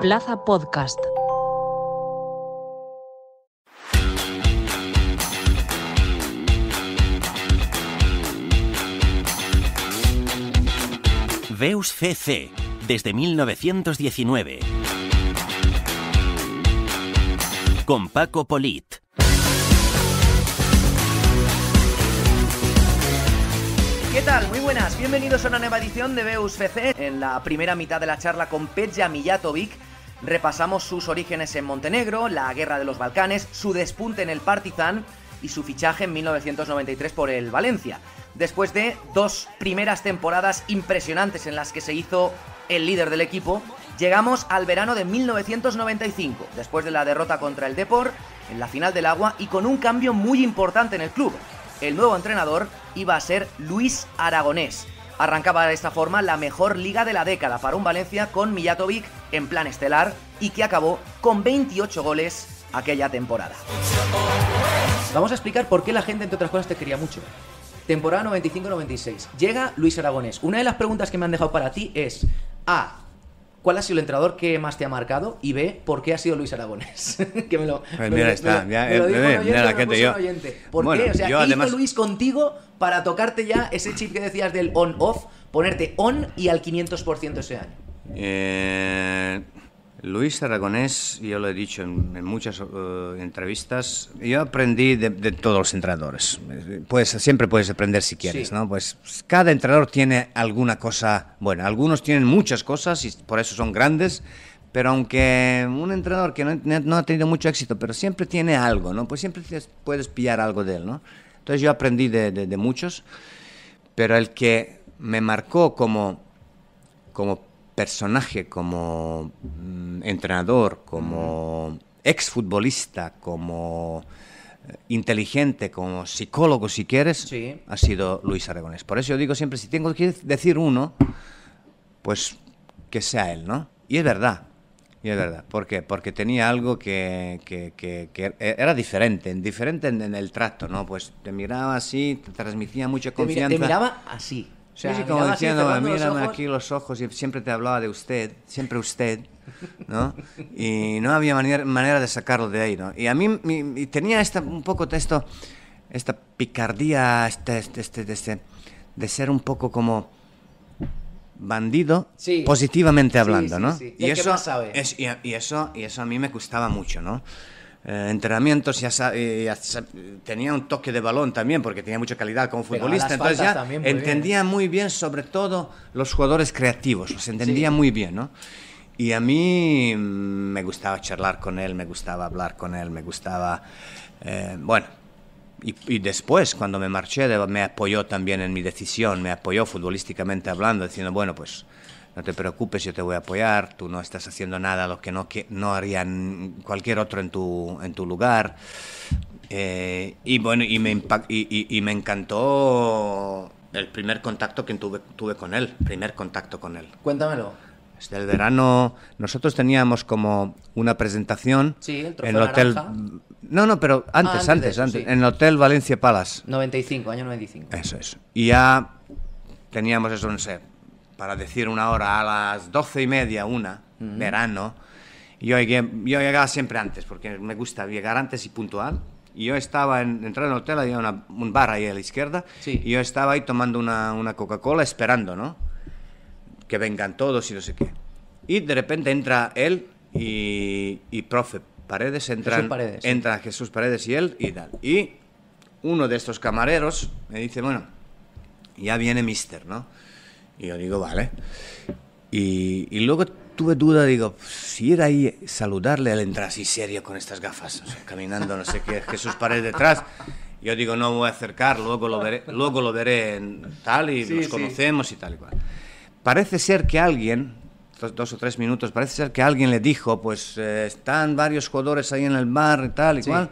Plaza Podcast. VEUS CC, desde 1919. Con Paco Polit. ¿Qué tal? Muy buenas, bienvenidos a una nueva edición de VEUS CC. En la primera mitad de la charla con Petja Mijatovic Repasamos sus orígenes en Montenegro, la guerra de los Balcanes, su despunte en el Partizan y su fichaje en 1993 por el Valencia, después de dos primeras temporadas impresionantes en las que se hizo el líder del equipo, llegamos al verano de 1995, después de la derrota contra el Depor en la final del agua y con un cambio muy importante en el club. El nuevo entrenador iba a ser Luis Aragonés, Arrancaba de esta forma la mejor liga de la década para un Valencia con Mijatovic en plan estelar y que acabó con 28 goles aquella temporada. Vamos a explicar por qué la gente, entre otras cosas, te quería mucho. Temporada 95-96. Llega Luis Aragonés. Una de las preguntas que me han dejado para ti es, A, ¿Cuál ha sido el entrenador que más te ha marcado? Y ve ¿por qué ha sido Luis Aragones? que me lo. Pues mira, está. Eh, eh, la gente, yo. ¿Por qué? O sea, ¿qué Luis contigo para tocarte ya ese chip que decías del on-off, ponerte on y al 500% ese año? Eh. Luis Aragonés, yo lo he dicho en, muchas eh, entrevistas, yo aprendí de, todos los entrenadores. siempre puedes aprender si quieres, ¿no? Pues cada entrenador tiene alguna cosa Bueno, Algunos tienen muchas cosas y por eso son grandes, pero aunque un entrenador que no, ha tenido mucho éxito, pero siempre tiene algo, ¿no? Pues siempre puedes pillar algo de él, ¿no? Entonces yo aprendí de, muchos, pero el que me marcó como, como personaje, como mm, entrenador, como exfutbolista, como eh, inteligente, como psicólogo, si quieres, ha sido Luis Aragonés. Por eso yo digo siempre, si tengo que decir uno, pues que sea él, ¿no? Y es verdad, y es verdad. ¿Por qué? Porque tenía algo que, e-, era diferente, diferente en, el trato, ¿no? Pues te miraba así, te transmitía mucha confianza, te miraba así. O sea, sí, como diciendo, mírame aquí los ojos y siempre te hablaba de usted, siempre usted, ¿no? Y no había manera, manera de sacarlo de ahí, ¿no? Y a mí tenía esta, un poco esto, esta picardía, este, este, este de ser un poco como bandido, positivamente hablando, ¿no? Y eso, y, eso, y eso a mí me gustaba mucho, ¿no? Eh, entrenamientos y, eh, tenía un toque de balón también porque tenía mucha calidad como futbolista. Entonces ya entendía muy bien sobre todo los jugadores creativos, los entendía muy bien, ¿no? Y a mí mm, me gustaba charlar con él, me gustaba hablar con él, me gustaba... Eh, bueno, y, y, después, cuando me marché, me apoyó también en mi decisión, me apoyó futbolísticamente hablando, diciendo, bueno, pues no te preocupes, yo te voy a apoyar, tú no estás haciendo nada lo que no, que no harían cualquier otro en tu, en tu lugar. Eh, y bueno, y me, y, y, me encantó el primer contacto que tuve, con él, primer contacto con él. Cuéntamelo. Desde el verano, nosotros teníamos como una presentación en el hotel. No, no, pero ah, antes, antes, antes, en el hotel Valencia Palace. 95, año 95. Eso es. Y ya teníamos eso, no sé, para decir una hora, a las doce y media, una, verano. Yo, yo llegaba siempre antes, porque me gusta llegar antes y puntual. Y yo estaba en, entrando al hotel, había un bar ahí a la izquierda, y yo estaba ahí tomando una, Coca-Cola esperando, ¿no? Que vengan todos y no sé qué. Y de repente entra él y, y profe Paredes, entran, entra Jesús Paredes y él y tal. Y uno de estos camareros me dice, bueno, ya viene Mister, ¿no? Y yo digo, vale. Y, luego tuve duda, digo, si era ahí, saludarle al entrar así serio con estas gafas, caminando, no sé qué, Jesús Pared detrás. Yo digo, no voy a acercar, luego lo veré, luego lo veré en tal y nos conocemos y tal y cual. Parece ser que alguien, dos, dos, o tres minutos, parece ser que alguien le dijo, pues eh, están varios jugadores ahí en el bar y tal y cual.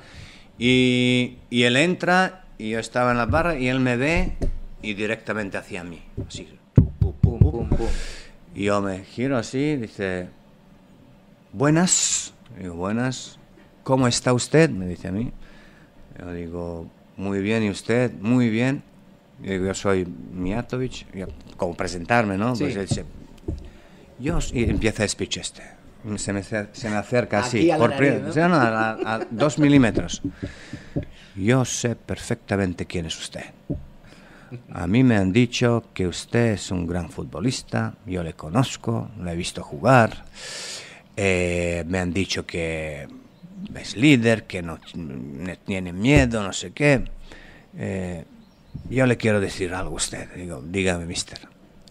Y, y él entra y yo estaba en la barra y él me ve y directamente hacia mí, así y yo me giro así, dice, buenas. buenas. ¿Cómo está usted? Me dice a mí. Yo digo, muy bien, ¿y usted? Muy bien. Yo soy Miatovich. como presentarme, ¿no? Pues yo, y empieza a speech este. Se me, se acerca así, por a dos milímetros. Yo sé perfectamente quién es usted. A mí me han dicho que usted es un gran futbolista, yo le conozco, le he visto jugar, eh, me han dicho que es líder, que no, tiene miedo, no sé qué. Eh, yo le quiero decir algo a usted, digo, dígame, mister.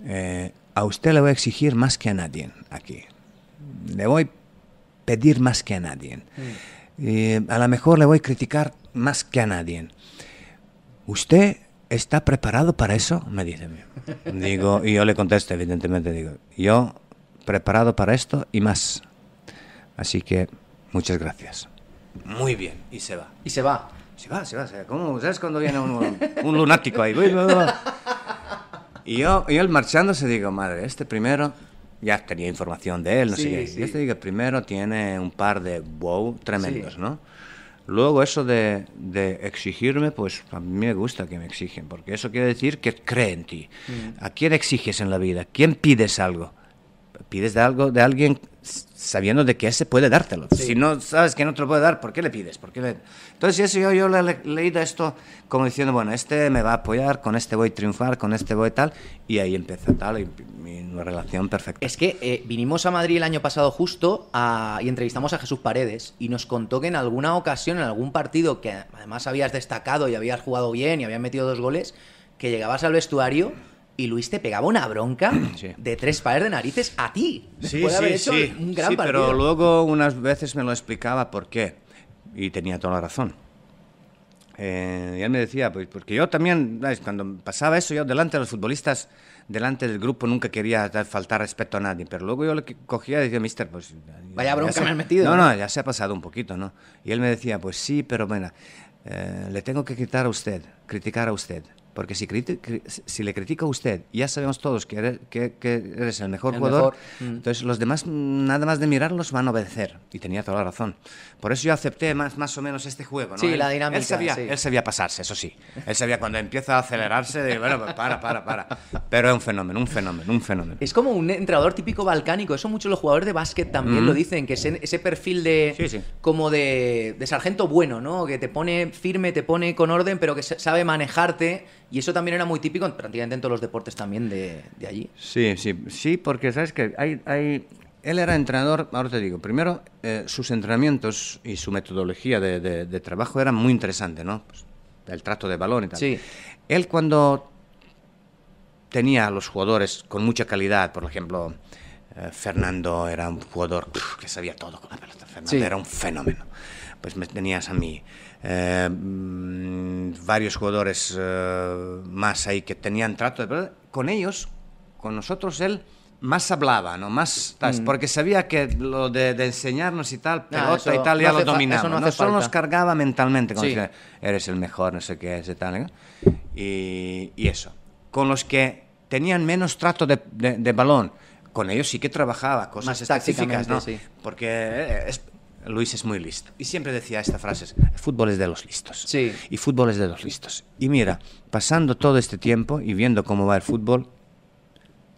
Eh, a usted le voy a exigir más que a nadie aquí. Le voy a pedir más que a nadie. Mm. a lo mejor le voy a criticar más que a nadie. Usted ¿está preparado para eso? Me dice. Digo, y yo le contesto, evidentemente, digo, yo preparado para esto y más. Así que, muchas gracias. Muy bien, y se va. Y se va. Se va, se va, ¿Cómo? ¿Sabes cuando viene un, lunático ahí? Y yo, y él marchándose digo, madre, este primero ya tenía información de él, no sé qué. Este digo, primero tiene un par de wow tremendos, ¿no? Luego eso de, exigirme, pues a mí me gusta que me exigen, porque eso quiere decir que cree en ti. Mm. ¿A quién exiges en la vida? ¿Quién pides algo? Pides de algo de alguien sabiendo de que ese puede dártelo. Si no sabes que no te lo puede dar, ¿por qué le pides? ¿Por Entonces, eso yo, leí le esto como diciendo, bueno, este me va a apoyar, con este voy a triunfar, con este voy tal, y ahí empieza tal, y, una relación perfecta. Es que eh, vinimos a Madrid el año pasado justo y entrevistamos a Jesús Paredes, y nos contó que en alguna ocasión, en algún partido que además habías destacado y habías jugado bien y habías metido dos goles, que llegabas al vestuario y Luis te pegaba una bronca de tres pares de narices a ti. Sí, sí, sí. Un gran sí, pero luego unas veces me lo explicaba por qué y tenía toda la razón. Eh, y él me decía, pues porque yo también, cuando pasaba eso, yo delante de los futbolistas, delante del grupo, nunca quería faltar respeto a nadie. Pero luego yo le cogía y decía, mister, pues. Vaya bronca me has metido. No, no, ya se ha pasado un poquito, ¿no? Y él me decía, pues sí, pero bueno, eh, le tengo que quitar a usted, criticar a usted. Porque si, si le critica a usted, ya sabemos todos que eres, que, eres el mejor jugador, mm. entonces los demás, nada más de mirarlos, van a obedecer. Y tenía toda la razón. Por eso yo acepté más, más o menos este juego. Sí, la dinámica. Él sabía, él sabía pasarse, eso sí. Él sabía cuando empieza a acelerarse, de, bueno, pues para, para, para. Pero es un fenómeno, un fenómeno, un fenómeno. Es como un entrenador típico balcánico. Eso muchos los jugadores de básquet también lo mm. dicen, que ese, ese perfil de, como de, de sargento bueno, ¿no? Que te pone firme, te pone con orden, pero que sabe manejarte y eso también era muy típico prácticamente en todos los deportes también de, de allí. Sí, sí, sí, porque sabes que hay, hay, él era entrenador, ahora te digo, primero eh, sus entrenamientos y su metodología de, de, trabajo eran muy interesantes, ¿no? Pues, el trato de balón y tal. Sí. Él cuando tenía a los jugadores con mucha calidad, por ejemplo, eh, Fernando era un jugador que sabía todo con la pelota, Fernando era un fenómeno. Pues me tenías a mí, eh, mm, varios jugadores eh, más ahí que tenían trato, con ellos, con nosotros él más hablaba, ¿no? Más, mm. porque sabía que lo de, enseñarnos y tal, ah, pelota ah, y tal, lo dominaba. No, solo nos cargaba mentalmente, eres el mejor, no sé qué, es ¿eh?". y tal. Y, eso. Con los que tenían menos trato de, balón, con ellos sí que trabajaba cosas más específicas, ¿no? Sí. Porque es, Luis es muy listo. Y siempre decía esta frase, el fútbol es de los listos. Y fútbol es de los listos. Y mira, pasando todo este tiempo y viendo cómo va el fútbol,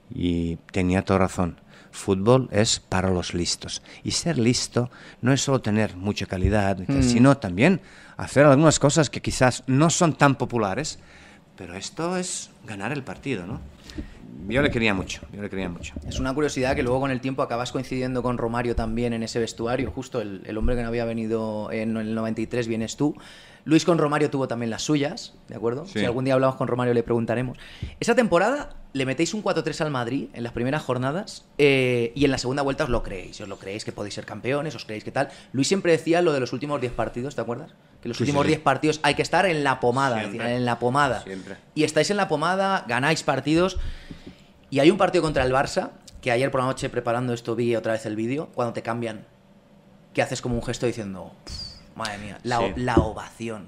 y tenía toda razón, fútbol es para los listos. Y ser listo no es solo tener mucha calidad, mm. sino también hacer algunas cosas que quizás no son tan populares, pero esto es ganar el partido, ¿no? yo le quería mucho, yo le quería mucho. Es una curiosidad que luego con el tiempo acabas coincidiendo con Romario también en ese vestuario, justo el, el hombre que no había venido en el 93 vienes tú. Luis con Romario tuvo también las suyas, ¿de acuerdo? Si algún día hablamos con Romario le preguntaremos. Esa temporada le metéis un 4-3 al Madrid en las primeras jornadas eh, y en la segunda vuelta os lo creéis, os lo creéis que podéis ser campeones, os creéis que tal. Luis siempre decía lo de los últimos 10 partidos, ¿te acuerdas? Que los últimos 10 partidos hay que estar en la pomada, en la pomada. Y estáis en la pomada, ganáis partidos y hay un partido contra el Barça que ayer por la noche preparando esto vi otra vez el vídeo, cuando te cambian, que haces como un gesto diciendo... Madre mía, la, la ovación.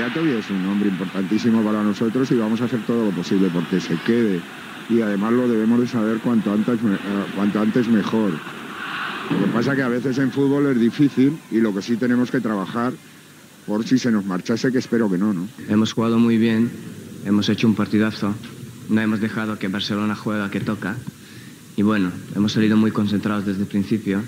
y es un hombre importantísimo para nosotros y vamos a hacer todo lo posible porque se quede y además lo debemos de saber cuanto antes, eh, cuanto antes mejor. Lo que pasa es que a veces en fútbol es difícil y lo que sí tenemos que trabajar por si se nos marchase, que espero que no, ¿no? Hemos jugado muy bien, hemos hecho un partidazo, no hemos dejado que Barcelona juega que toca y bueno, hemos salido muy concentrados desde el principio.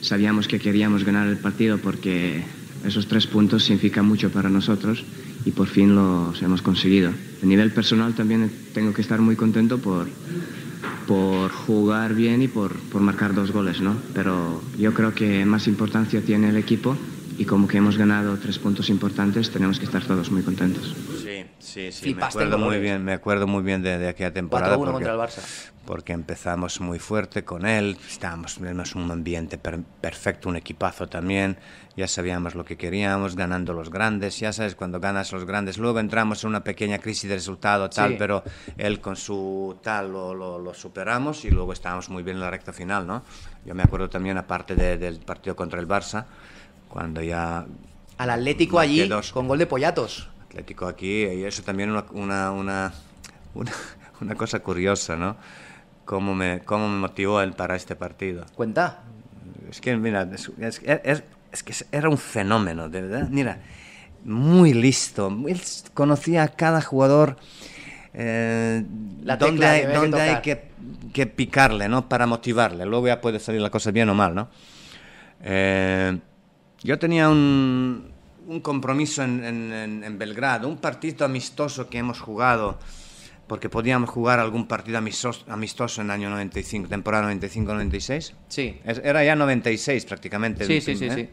Sabíamos que queríamos ganar el partido porque esos tres puntos significan mucho para nosotros y por fin los hemos conseguido. A nivel personal también tengo que estar muy contento por por jugar bien y por, marcar dos goles, ¿no? Pero yo creo que más importancia tiene el equipo y como que hemos ganado tres puntos importantes, tenemos que estar todos muy contentos. Sí, sí, me acuerdo muy bien, me acuerdo muy bien de, aquella temporada. contra el Barça. Porque empezamos muy fuerte con él, estábamos en un ambiente perfecto, un equipazo también, ya sabíamos lo que queríamos, ganando los grandes, ya sabes, cuando ganas los grandes, luego entramos en una pequeña crisis de resultado tal, pero él con su tal lo, superamos y luego estábamos muy bien en la recta final, ¿no? Yo me acuerdo también, aparte del partido contra el Barça, cuando ya... Al Atlético allí, con gol de Pollatos Atlético aquí, y eso también una, una, cosa curiosa, ¿no? Cómo me, cómo motivó él para este partido. Cuenta. Es que, mira, era un fenómeno, de verdad. Mira, muy listo. Él conocía a cada jugador. Eh, la donde hay, que, hay que, picarle, ¿no? Para motivarle. Luego ya puede salir la cosa bien o mal, ¿no? Eh, yo tenía un, un compromiso en, Belgrado, un partido amistoso que hemos jugado, porque podíamos jugar algún partido amistoso, en el año 95, temporada 95-96. Sí. Era ya 96 prácticamente. Sí, sí, sí, sí.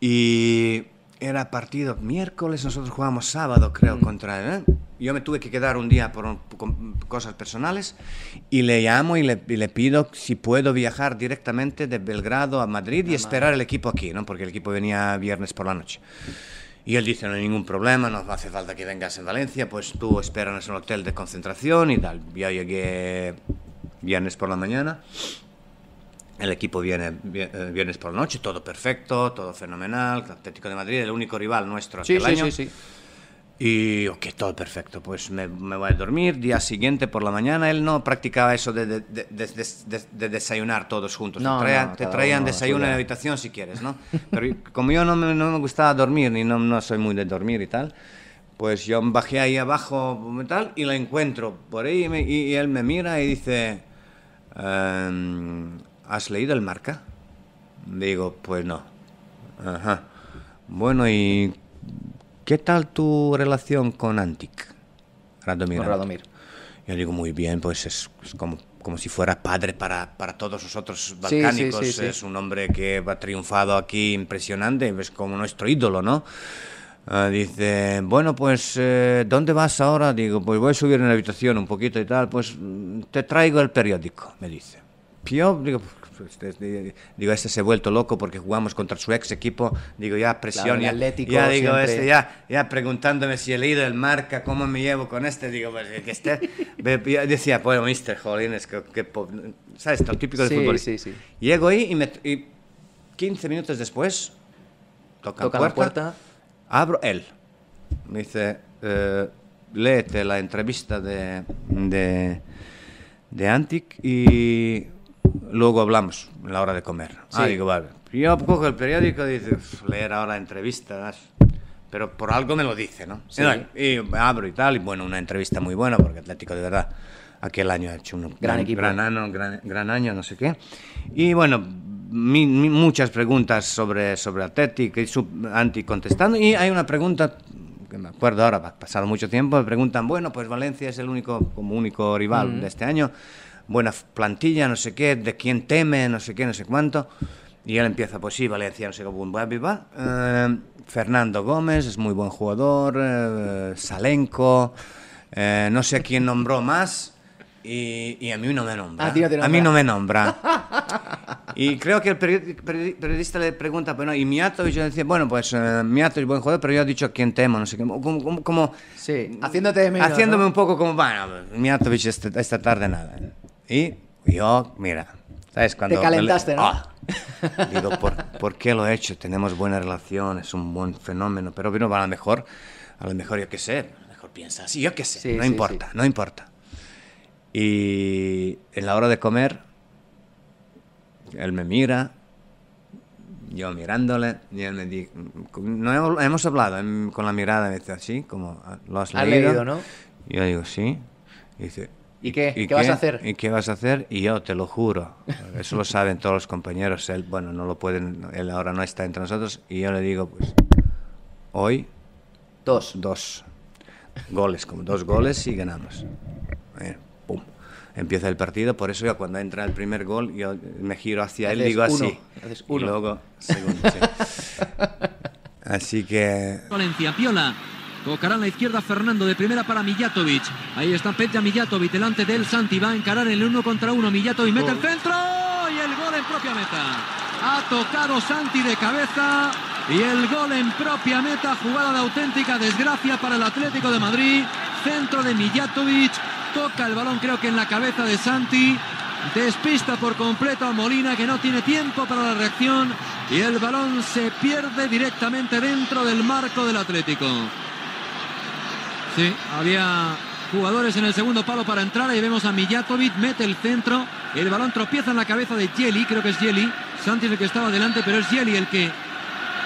Y era partido miércoles, nosotros jugamos sábado, creo, mm. contra... ¿eh? Yo me tuve que quedar un día por, cosas personales y le llamo y le, pido si puedo viajar directamente de Belgrado a Madrid y esperar el equipo aquí, ¿no? porque el equipo venía viernes por la noche. Y él dice, no hay ningún problema, no hace falta que vengas en Valencia, pues tú esperas en un hotel de concentración y tal. Ya llegué viernes por la mañana, el equipo viene eh, viernes por la noche, todo perfecto, todo fenomenal, Atlético de Madrid, el único rival nuestro sí, aquel sí, año. Sí, y, ok, todo perfecto, pues me, voy a dormir, día siguiente por la mañana, él no practicaba eso de, desayunar todos juntos, te, traían, desayuno en la habitación si quieres, ¿no? Pero como yo no me, no me gustaba dormir ni no, no soy muy de dormir y tal, pues yo bajé ahí abajo y tal, y la encuentro por ahí y, él me mira y dice, em, ¿has leído el marca? Digo, pues no. Ajá. Bueno, ¿y ¿qué tal tu relación con Antic? Radomir. Con Radomir. Yo digo, muy bien, pues es, como, como, si fuera padre para, para todos nosotros balcánicos. es un hombre que ha triunfado aquí impresionante, es como nuestro ídolo, ¿no? Ah, dice, bueno, pues, eh, ¿dónde vas ahora? Digo, pues voy a subir en la habitación un poquito y tal, pues te traigo el periódico, me dice. Yo digo, digo, este se ha vuelto loco porque jugamos contra su ex equipo, digo, ya presión, y ya, ya digo, este, ya, ya preguntándome si he leído el marca, cómo me llevo con este, digo, pues, que este, decía, bueno, mister, jolines, que, ¿sabes? Lo típico del fútbol. Sí, sí. Llego ahí y, 15 minutos después, toca, la puerta, abro él, me dice, eh, léete la entrevista de, de, de Antic y luego hablamos en la hora de comer. Ah, digo, vale. Yo cojo el periódico y dice, leer ahora entrevistas, pero por algo me lo dice, ¿no? Sí. Y abro y tal, y bueno, una entrevista muy buena, porque Atlético de verdad aquel año ha hecho un gran, equipo. Gran, año, no sé qué. Y bueno, muchas preguntas sobre, sobre Atlético y su anti contestando, y hay una pregunta que me acuerdo ahora, ha pasado mucho tiempo, me preguntan, bueno, pues Valencia es el único, como único rival de este año buena plantilla, no sé qué, de quién teme, no sé qué, no sé cuánto. Y él empieza, pues sí, Valencia, no sé qué, boom, eh, Fernando Gómez es muy buen jugador, eh, Salenco, eh, no sé quién nombró más. Y, y, a mí no me nombra. A mí no me nombra. y creo que el periodista le pregunta, bueno, pues, ¿y Miato? le yo decía, bueno, pues miatovich Miato es buen jugador, pero yo he dicho quién temo, no sé qué. Como, como, sí, Haciéndome un poco como, bueno, Miatovich esta, esta tarde nada. Y yo, mira, ¿sabes? Cuando Te calentaste, ¡Ah! Digo, ¿por, qué lo he hecho? Tenemos buena relación, es un buen fenómeno, pero a lo mejor, a lo mejor yo qué sé, a lo mejor piensa así, yo qué sé, no importa, no importa. Y en la hora de comer, él me mira, yo mirándole, y él me dice, no hemos, hablado em, con la mirada, así, como, ¿lo has leído? leído? ¿no? Yo digo, sí. Y dice, ¿Y qué? vas a hacer? ¿Y qué vas a hacer? Y yo, te lo juro, eso lo saben todos los compañeros, él, bueno, no lo pueden, él ahora no está entre nosotros, y yo le digo, pues, hoy... Dos. Dos. Goles, como dos goles y ganamos. Eh, Empieza el partido, por eso ya cuando entra el primer gol, yo me giro hacia él y digo así. un Y luego, segundo, Así que... Valencia, Piola, Tocará en la izquierda Fernando de primera para Mijatovic. Ahí está Petja Mijatovic delante del Santi. Va a encarar el uno contra uno. Mijatovic mete el oh. centro y el gol en propia meta. Ha tocado Santi de cabeza y el gol en propia meta. Jugada de auténtica desgracia para el Atlético de Madrid. Centro de Mijatovic. Toca el balón creo que en la cabeza de Santi. Despista por completo a Molina que no tiene tiempo para la reacción y el balón se pierde directamente dentro del marco del Atlético. Sí, había jugadores en el segundo palo para entrar. Ahí vemos a Mijatovic, mete el centro. El balón tropieza en la cabeza de Jelly, creo que es Jelly. Santi el que estaba delante, pero es Jelly el que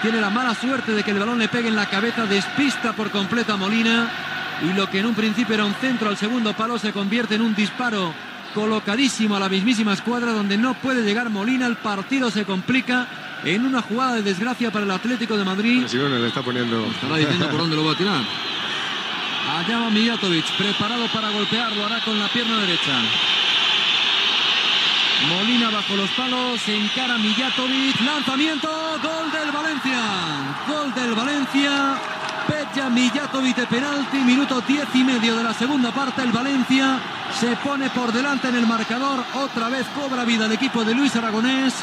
tiene la mala suerte de que el balón le pegue en la cabeza. Despista por completo Molina. Y lo que en un principio era un centro al segundo palo se convierte en un disparo colocadísimo a la mismísima escuadra donde no puede llegar Molina. El partido se complica en una jugada de desgracia para el Atlético de Madrid. le está poniendo. Estará diciendo por dónde lo va a tirar. Allá va Mijatovic, preparado para golpearlo hará con la pierna derecha. Molina bajo los palos, encara Mijatovic, lanzamiento, gol del Valencia. Gol del Valencia, Petja Mijatovic de penalti, minuto diez y medio de la segunda parte, el Valencia se pone por delante en el marcador, otra vez cobra vida el equipo de Luis Aragonés.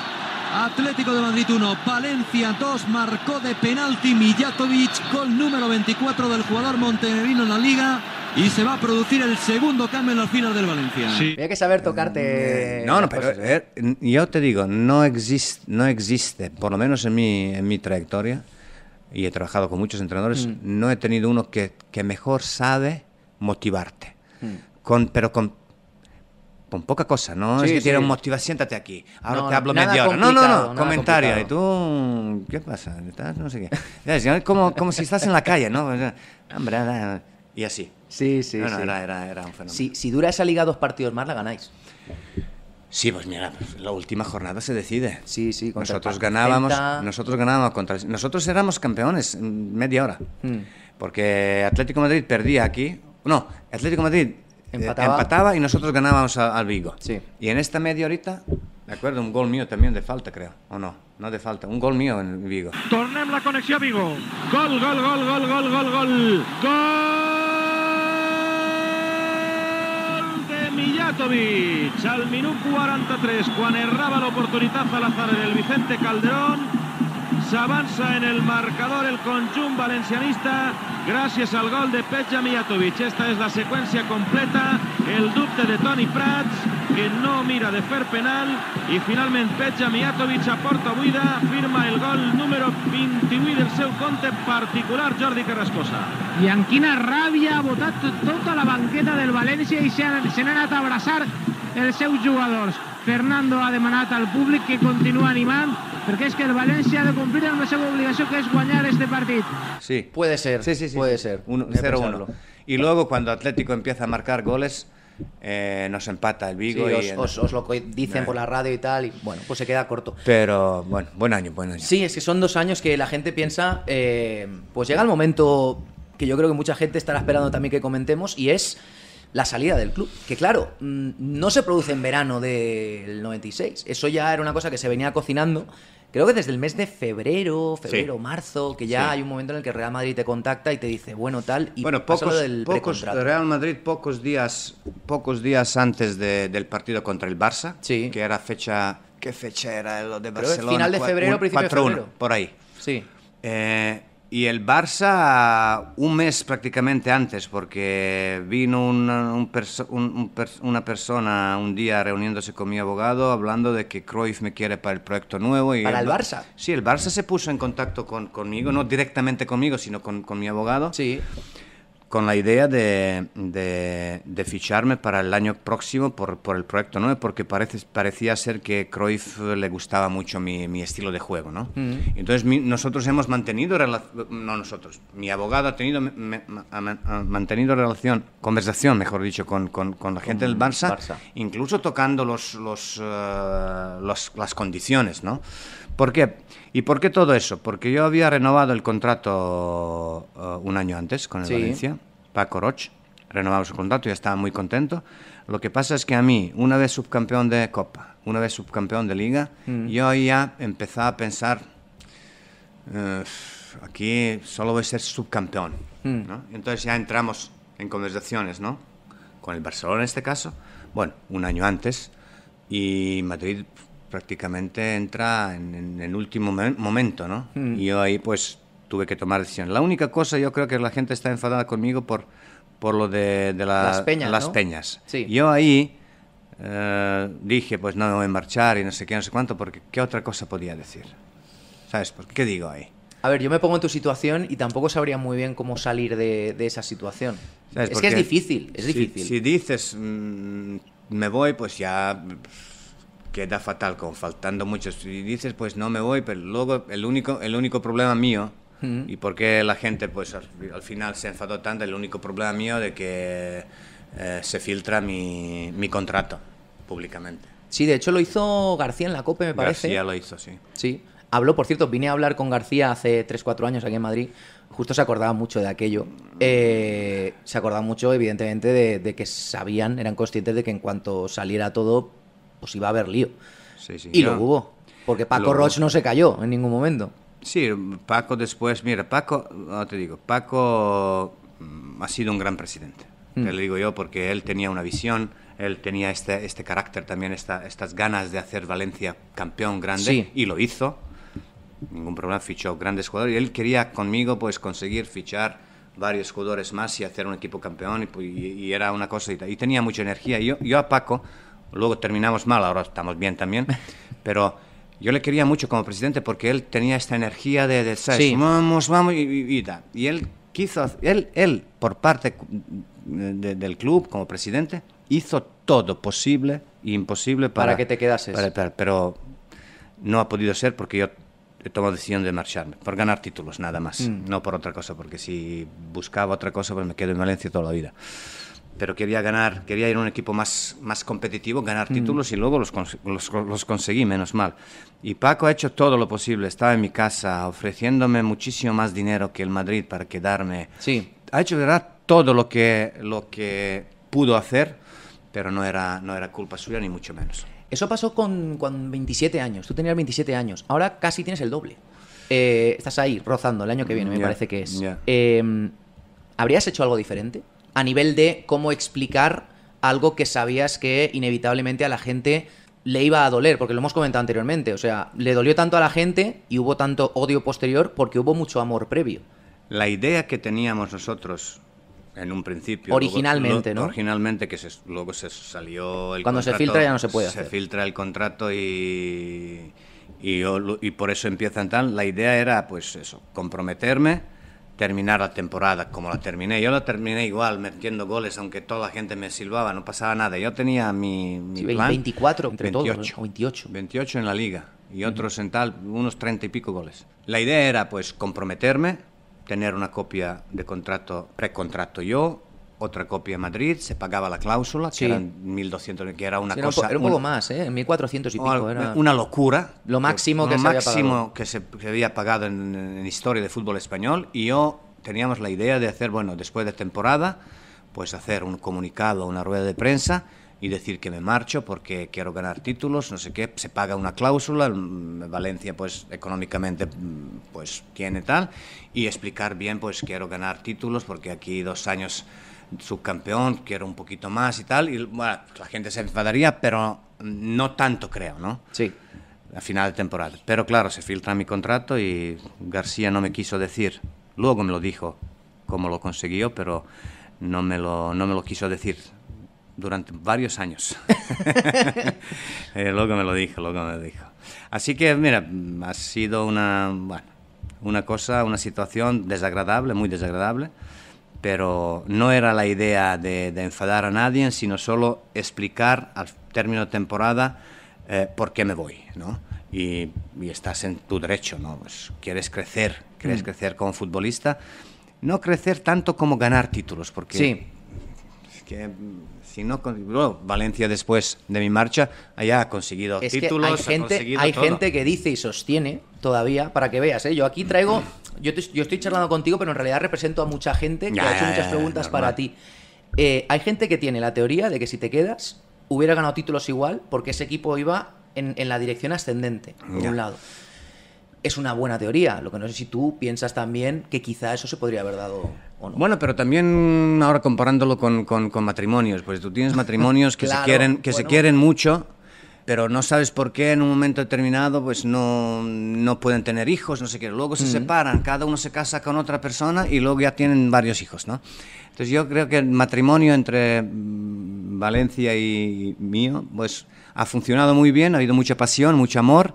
Atlético de Madrid 1, Valencia 2, marcó de penalti Mijatovic, gol número 24 del jugador montenegrino en la liga. Y se va a producir el segundo cambio en las final del Valencia. Sí. Hay que saber tocarte. No, no, pero eh, yo te digo, no, existe, no existe, por lo menos en mi, mi trayectoria, y he trabajado con muchos entrenadores, mm. no he tenido uno que, mejor sabe motivarte. Mm. Con, pero con poca cosa, no es que tiene un motivo, siéntate aquí, ahora te hablo media hora. No, no, no, comentario. Y tú, ¿qué pasa? ¿Estás? No sé qué. como, si estás en la calle, ¿no? Hombre, y así. Sí, sí, Era, un fenómeno. Si, dura esa liga dos partidos más, la ganáis. Sí, pues mira, la última jornada se decide. Sí, sí, nosotros ganábamos, nosotros ganábamos contra nosotros éramos campeones media hora. Mm. Porque Atlético Madrid perdía aquí. No, Atlético Madrid eh, empataba. y nosotros ganábamos al, Vigo. Sí. Y en esta media horita, de acuerdo, un gol mío también de falta, creo. ¿O no? No de falta, un gol mío en el Vigo. Tornem la conexión Vigo. Gol, gol, gol, gol, gol, gol, gol. Gol de Mijatovic al minuto 43, la oportunidad oportunidad la en el Vicente Calderón S'avança en el marcador el conjunt valencianista gràcies al gol de Petja Mijatovic. Esta és la seqüència completa, el dubte de Toni Prats, que no mira de fer penal, i finalment Petja Mijatovic a porta buida firma el gol número 28 del seu compte particular, Jordi Carrascosa. I en quina ràbia ha votat tota la banqueta del València i se n'ha anat a abraçar els seus jugadors. Fernando ha demandado al público que continúe animando... ...porque es que el Valencia ha de cumplir amb la obligación... que es guañar este partido. Sí. Puede ser, sí, sí, puede ser. ser. 0-1. Y luego cuando Atlético empieza a marcar goles, eh, nos empata el Vigo. y Os, lo dicen por la radio y tal, y bueno, pues se queda corto. Pero bueno, buen año, buen año. Sí, es que son dos años que la gente piensa, eh, pues llega el momento que yo creo que mucha gente estará esperando también que comentemos, y es la salida del club. Que claro, mm, no se produce en verano del 96. Eso ya era una cosa que se venía cocinando. Creo que desde el mes de febrero, febrero, marzo, que ya hay un momento en el que Real Madrid te contacta y te dice, bueno, tal, y bueno, pocos, Real Madrid pocos días, pocos días antes del partido contra el Barça, sí. que era fecha, ¿qué fecha era el de Barcelona? final de febrero, principio de febrero. por ahí. Sí. Eh, y el Barça un mes prácticamente antes, porque vino una, un una persona un día reuniéndose con mi abogado hablando de que Cruyff me quiere para el proyecto nuevo. Y ¿Para el, Barça? Sí, el Barça se puso en contacto conmigo, no directamente conmigo, sino con, con mi abogado. Sí con la idea de, ficharme para el año próximo por, el proyecto, ¿no? Porque parecía ser que Cruyff le gustaba mucho mi, estilo de juego, ¿no? Entonces nosotros hemos mantenido, no nosotros, mi abogado ha, tenido, mantenido relación, conversación, mejor dicho, con, la gente del Barça, incluso tocando los, los, eh, los las condiciones, ¿no? Porque... ¿Y por qué todo eso? Porque yo había renovado el contrato uh, un año antes con el Valencia, Paco Roch, renovamos el contrato, y estaba muy contento. Lo que pasa es que a mí, una vez subcampeón de Copa, una vez subcampeón de Liga, mm. yo ya empezaba a pensar, aquí solo voy a ser subcampeón. Mm. Entonces ya entramos en conversaciones, ¿no? Con el Barcelona en este caso, bueno, un año antes, y Madrid prácticamente entra en, el último momento, ¿no? Mm. Y yo ahí pues tuve que tomar decisión. La única cosa yo creo que la gente está enfadada conmigo por, por lo de, las peñas. Sí. Yo ahí eh, dije pues no me voy a marchar y no sé qué, no sé cuánto, porque ¿qué otra cosa podía decir? ¿Sabes? Por pues, ¿Qué digo ahí? A ver, yo me pongo en tu situación y tampoco sabría muy bien cómo salir de, esa situación. Es que es difícil, es difícil. Si dices, mm, me voy, pues ya queda fatal, con faltando muchos. Y dices, pues no me voy, pero luego el único, el único problema mío, y por y porque la gente pues al, final se enfadó tanto, el único problema mío de que eh, se filtra mi, contrato públicamente. Sí, de hecho lo hizo García en la COPE, me parece. García lo hizo, sí. Sí. Habló, por cierto, vine a hablar con García hace 3-4 años aquí en Madrid. Justo se acordaba mucho de aquello. Eh, se acordaba mucho, evidentemente, de que sabían, eran conscientes de que en cuanto saliera todo, pues iba a haber lío. y lo hubo, porque Paco Roche no se cayó en ningún momento. Sí, Paco después, mira, Paco, no ah, te digo, Paco mm, ha sido un gran presidente, te mm. lo digo yo, porque él tenía una visión, él tenía este, este carácter también, estas ganas de hacer Valencia campeón grande, y lo hizo, ningún problema, fichó grandes jugadores, y él quería conmigo pues conseguir fichar varios jugadores más y hacer un equipo campeón y, era una cosa y, tenía mucha energía. Yo, yo a Paco Luego terminamos mal, ahora estamos bien también. Pero yo le quería mucho como presidente porque él tenía esta energía de, decir vamos, vamos, y, vida y, él quiso, él, él por parte del club como presidente, hizo todo posible e imposible para, que te quedases. pero no ha podido ser porque yo he tomado decisión de marcharme, por ganar títulos nada más, mm. no por otra cosa, porque si buscaba otra cosa, pues me quedo en Valencia toda la vida pero quería ganar, quería ir a un equipo más, más competitivo, ganar mm. títulos y luego los, los, los, conseguí, menos mal. Y Paco ha hecho todo lo posible, estaba en mi casa ofreciéndome muchísimo más dinero que el Madrid para quedarme. Ha hecho verdad todo lo que, lo que pudo hacer, pero no era, no era culpa suya ni mucho menos. Eso pasó con, 27 años, tú tenías 27 años, ahora casi tienes el doble. Eh, estás ahí, rozando el año que viene, me parece que es. Em, ¿Habrías hecho algo diferente? a nivel de cómo explicar algo que sabías que inevitablemente a la gente le iba a doler, porque lo hemos comentado anteriormente, o sea, le dolió tanto a la gente y hubo tanto odio posterior porque hubo mucho amor previo. La idea que teníamos nosotros en un principio. Originalmente, ¿no? Originalmente, que luego se salió el Cuando se filtra ya no se puede. Se filtra el contrato y, y, por eso empiezan tal. La idea era, pues eso, comprometerme terminar la temporada como la terminé. Yo la terminé igual, metiendo goles, aunque toda la gente me silbaba, no pasaba nada. Yo tenía mi, plan, 24 entre 28, todos, 28. 28 en la liga y otros en tal, unos 30 y pico goles. La idea era pues comprometerme, tener una copia de contrato, precontrato yo, otra copia en Madrid, se pagaba la cláusula, que eran 1.200, que era una cosa... Era un poco más, ¿eh? 1.400 y pico. Era una locura. Lo máximo que, máximo se había pagado. que se, había pagado en, en, historia de fútbol español. Y yo teníamos la idea de hacer, bueno, después de temporada, pues hacer un comunicado, una rueda de prensa y decir que me marcho porque quiero ganar títulos, no sé qué, se paga una cláusula, mm, Valencia pues económicamente mm, pues tiene tal, y explicar bien pues quiero ganar títulos porque aquí dos años subcampeón, quiero un poquito más y tal. Y bueno, la gente se enfadaría, pero no tanto creo, ¿no? Sí. A final de temporada. Pero claro, se filtra mi contrato y García no me quiso decir. Luego me lo dijo cómo lo consiguió, pero no me lo, no me lo quiso decir durante varios años. Eh, luego me lo dijo, luego me lo dijo. Así que, mira, ha sido una, bueno, una cosa, una situación desagradable, muy desagradable pero no era la idea de, enfadar a nadie, sino solo explicar al término de temporada eh, por qué me voy, ¿no? Y, estás en tu derecho, ¿no? Pues quieres crecer, quieres mm. crecer como futbolista, no crecer tanto como ganar títulos, porque... Sí. Es que si no, bueno, Valencia después de mi marcha, haya conseguido títulos. hay gente, hay gente que dice y sostiene todavía, para que veas, ¿eh? yo aquí traigo, mm. yo, yo, estoy charlando contigo, pero en realidad represento a mucha gente que ha hecho muchas preguntas para ti. Eh, hay gente que tiene la teoría de que si te quedas, hubiera ganado títulos igual porque ese equipo iba en, la dirección ascendente, por un lado es una buena teoría. Lo que no sé si tú piensas también que quizá eso se podría haber dado o no. Bueno, pero también ahora comparándolo con, matrimonios, pues tú tienes matrimonios que, se, quieren, que se quieren mucho, pero no sabes por qué en un momento determinado pues no, pueden tener hijos, no sé qué. Luego se mm. separan, cada uno se casa con otra persona y luego ya tienen varios hijos, ¿no? Entonces yo creo que el matrimonio entre mm, Valencia y mío pues ha funcionado muy bien, ha habido mucha pasión, mucho amor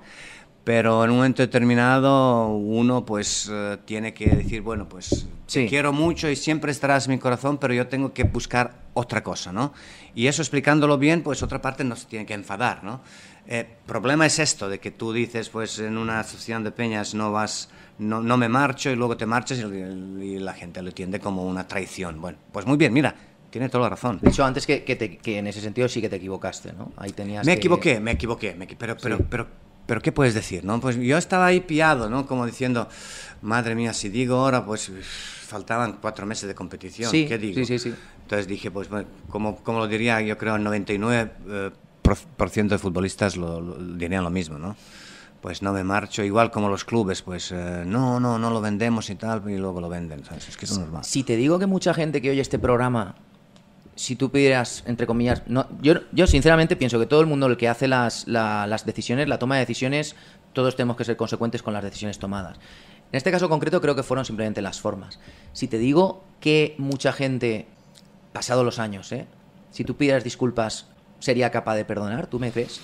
pero en un momento determinado uno pues eh, tiene que decir, bueno, pues te quiero mucho y siempre estarás en mi corazón, pero yo tengo que buscar otra cosa, ¿no? Y eso explicándolo bien, pues otra parte no se tiene que enfadar, ¿no? El eh, problema es esto, de que tú dices, pues en una asociación de peñas no vas, no, me marcho y luego te marchas y, la gente lo entiende como una traición. Bueno, pues muy bien, mira, tiene toda la razón. De hecho, antes que, que, en ese sentido sí que te equivocaste, ¿no? Ahí tenías. Me equivoqué, me equivoqué, me equivoqué pero, pero, pero pero ¿qué puedes decir? ¿no? Pues yo estaba ahí piado, ¿no? Como diciendo, madre mía, si digo ahora, pues faltaban cuatro meses de competición, ¿qué digo? Entonces dije, pues como, como lo diría yo creo el 99% eh, de futbolistas lo, dirían lo mismo, ¿no? Pues no me marcho, igual como los clubes, pues eh, no, no, no lo vendemos y tal, y luego lo venden, Es que es normal. Si te digo que mucha gente que oye este programa si tú pidieras, entre comillas, no, yo, yo sinceramente pienso que todo el mundo el que hace las, las decisiones, la toma de decisiones, todos tenemos que ser consecuentes con las decisiones tomadas. En este caso concreto creo que fueron simplemente las formas. Si te digo que mucha gente, pasado los años, ¿eh? si tú pidieras disculpas, sería capaz de perdonar, ¿tú me crees?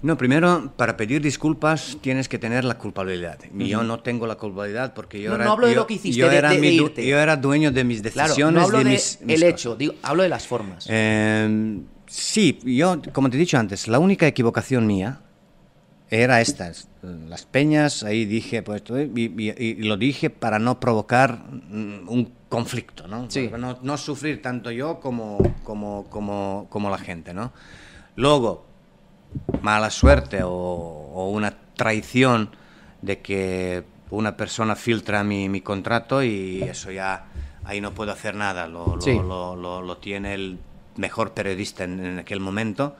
No, primero, para pedir disculpas tienes que tener la culpabilidad. y Yo no tengo la culpabilidad porque yo no, era. No hablo de lo que hiciste, yo, era yo era dueño de mis decisiones. no hablo de el hecho, hablo de las formas. Em, sí, yo, como te he dicho antes, la única equivocación mía era estas, Las peñas, ahí dije, pues, eh, y, y, lo dije para no provocar mm, un conflicto, ¿no? No, no, sufrir tanto yo como, como, como, como la gente, ¿no? Luego mala suerte o, una traición de que una persona filtra mi, mi, contrato y eso ya ahí no puedo hacer nada, lo, tiene el mejor periodista en, aquel momento,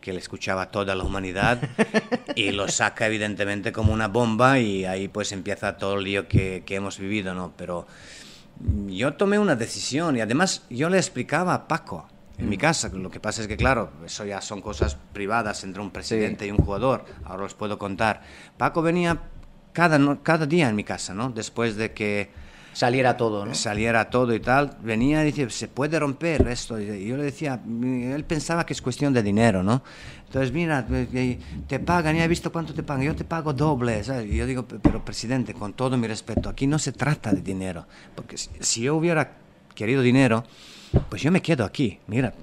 que le escuchaba a toda la humanidad y lo saca evidentemente como una bomba y ahí pues empieza todo el lío que, que hemos vivido, ¿no? Pero yo tomé una decisión y además yo le explicaba a Paco, en mi casa. Lo que pasa es que, claro, eso ya son cosas privadas entre un presidente y un jugador. Ahora os puedo contar. Paco venía cada, cada día en mi casa, ¿no? Después de que... Saliera todo, ¿no? Saliera todo y tal. Venía y dice ¿se puede romper esto? Y yo le decía, él pensaba que es cuestión de dinero, ¿no? Entonces, mira, eh, eh, te pagan, ya he visto cuánto te pagan, yo te pago doble. ¿sabes? Y yo digo, pero presidente, con todo mi respeto, aquí no se trata de dinero. Porque si yo hubiera querido dinero, pues yo me quedo aquí, mira.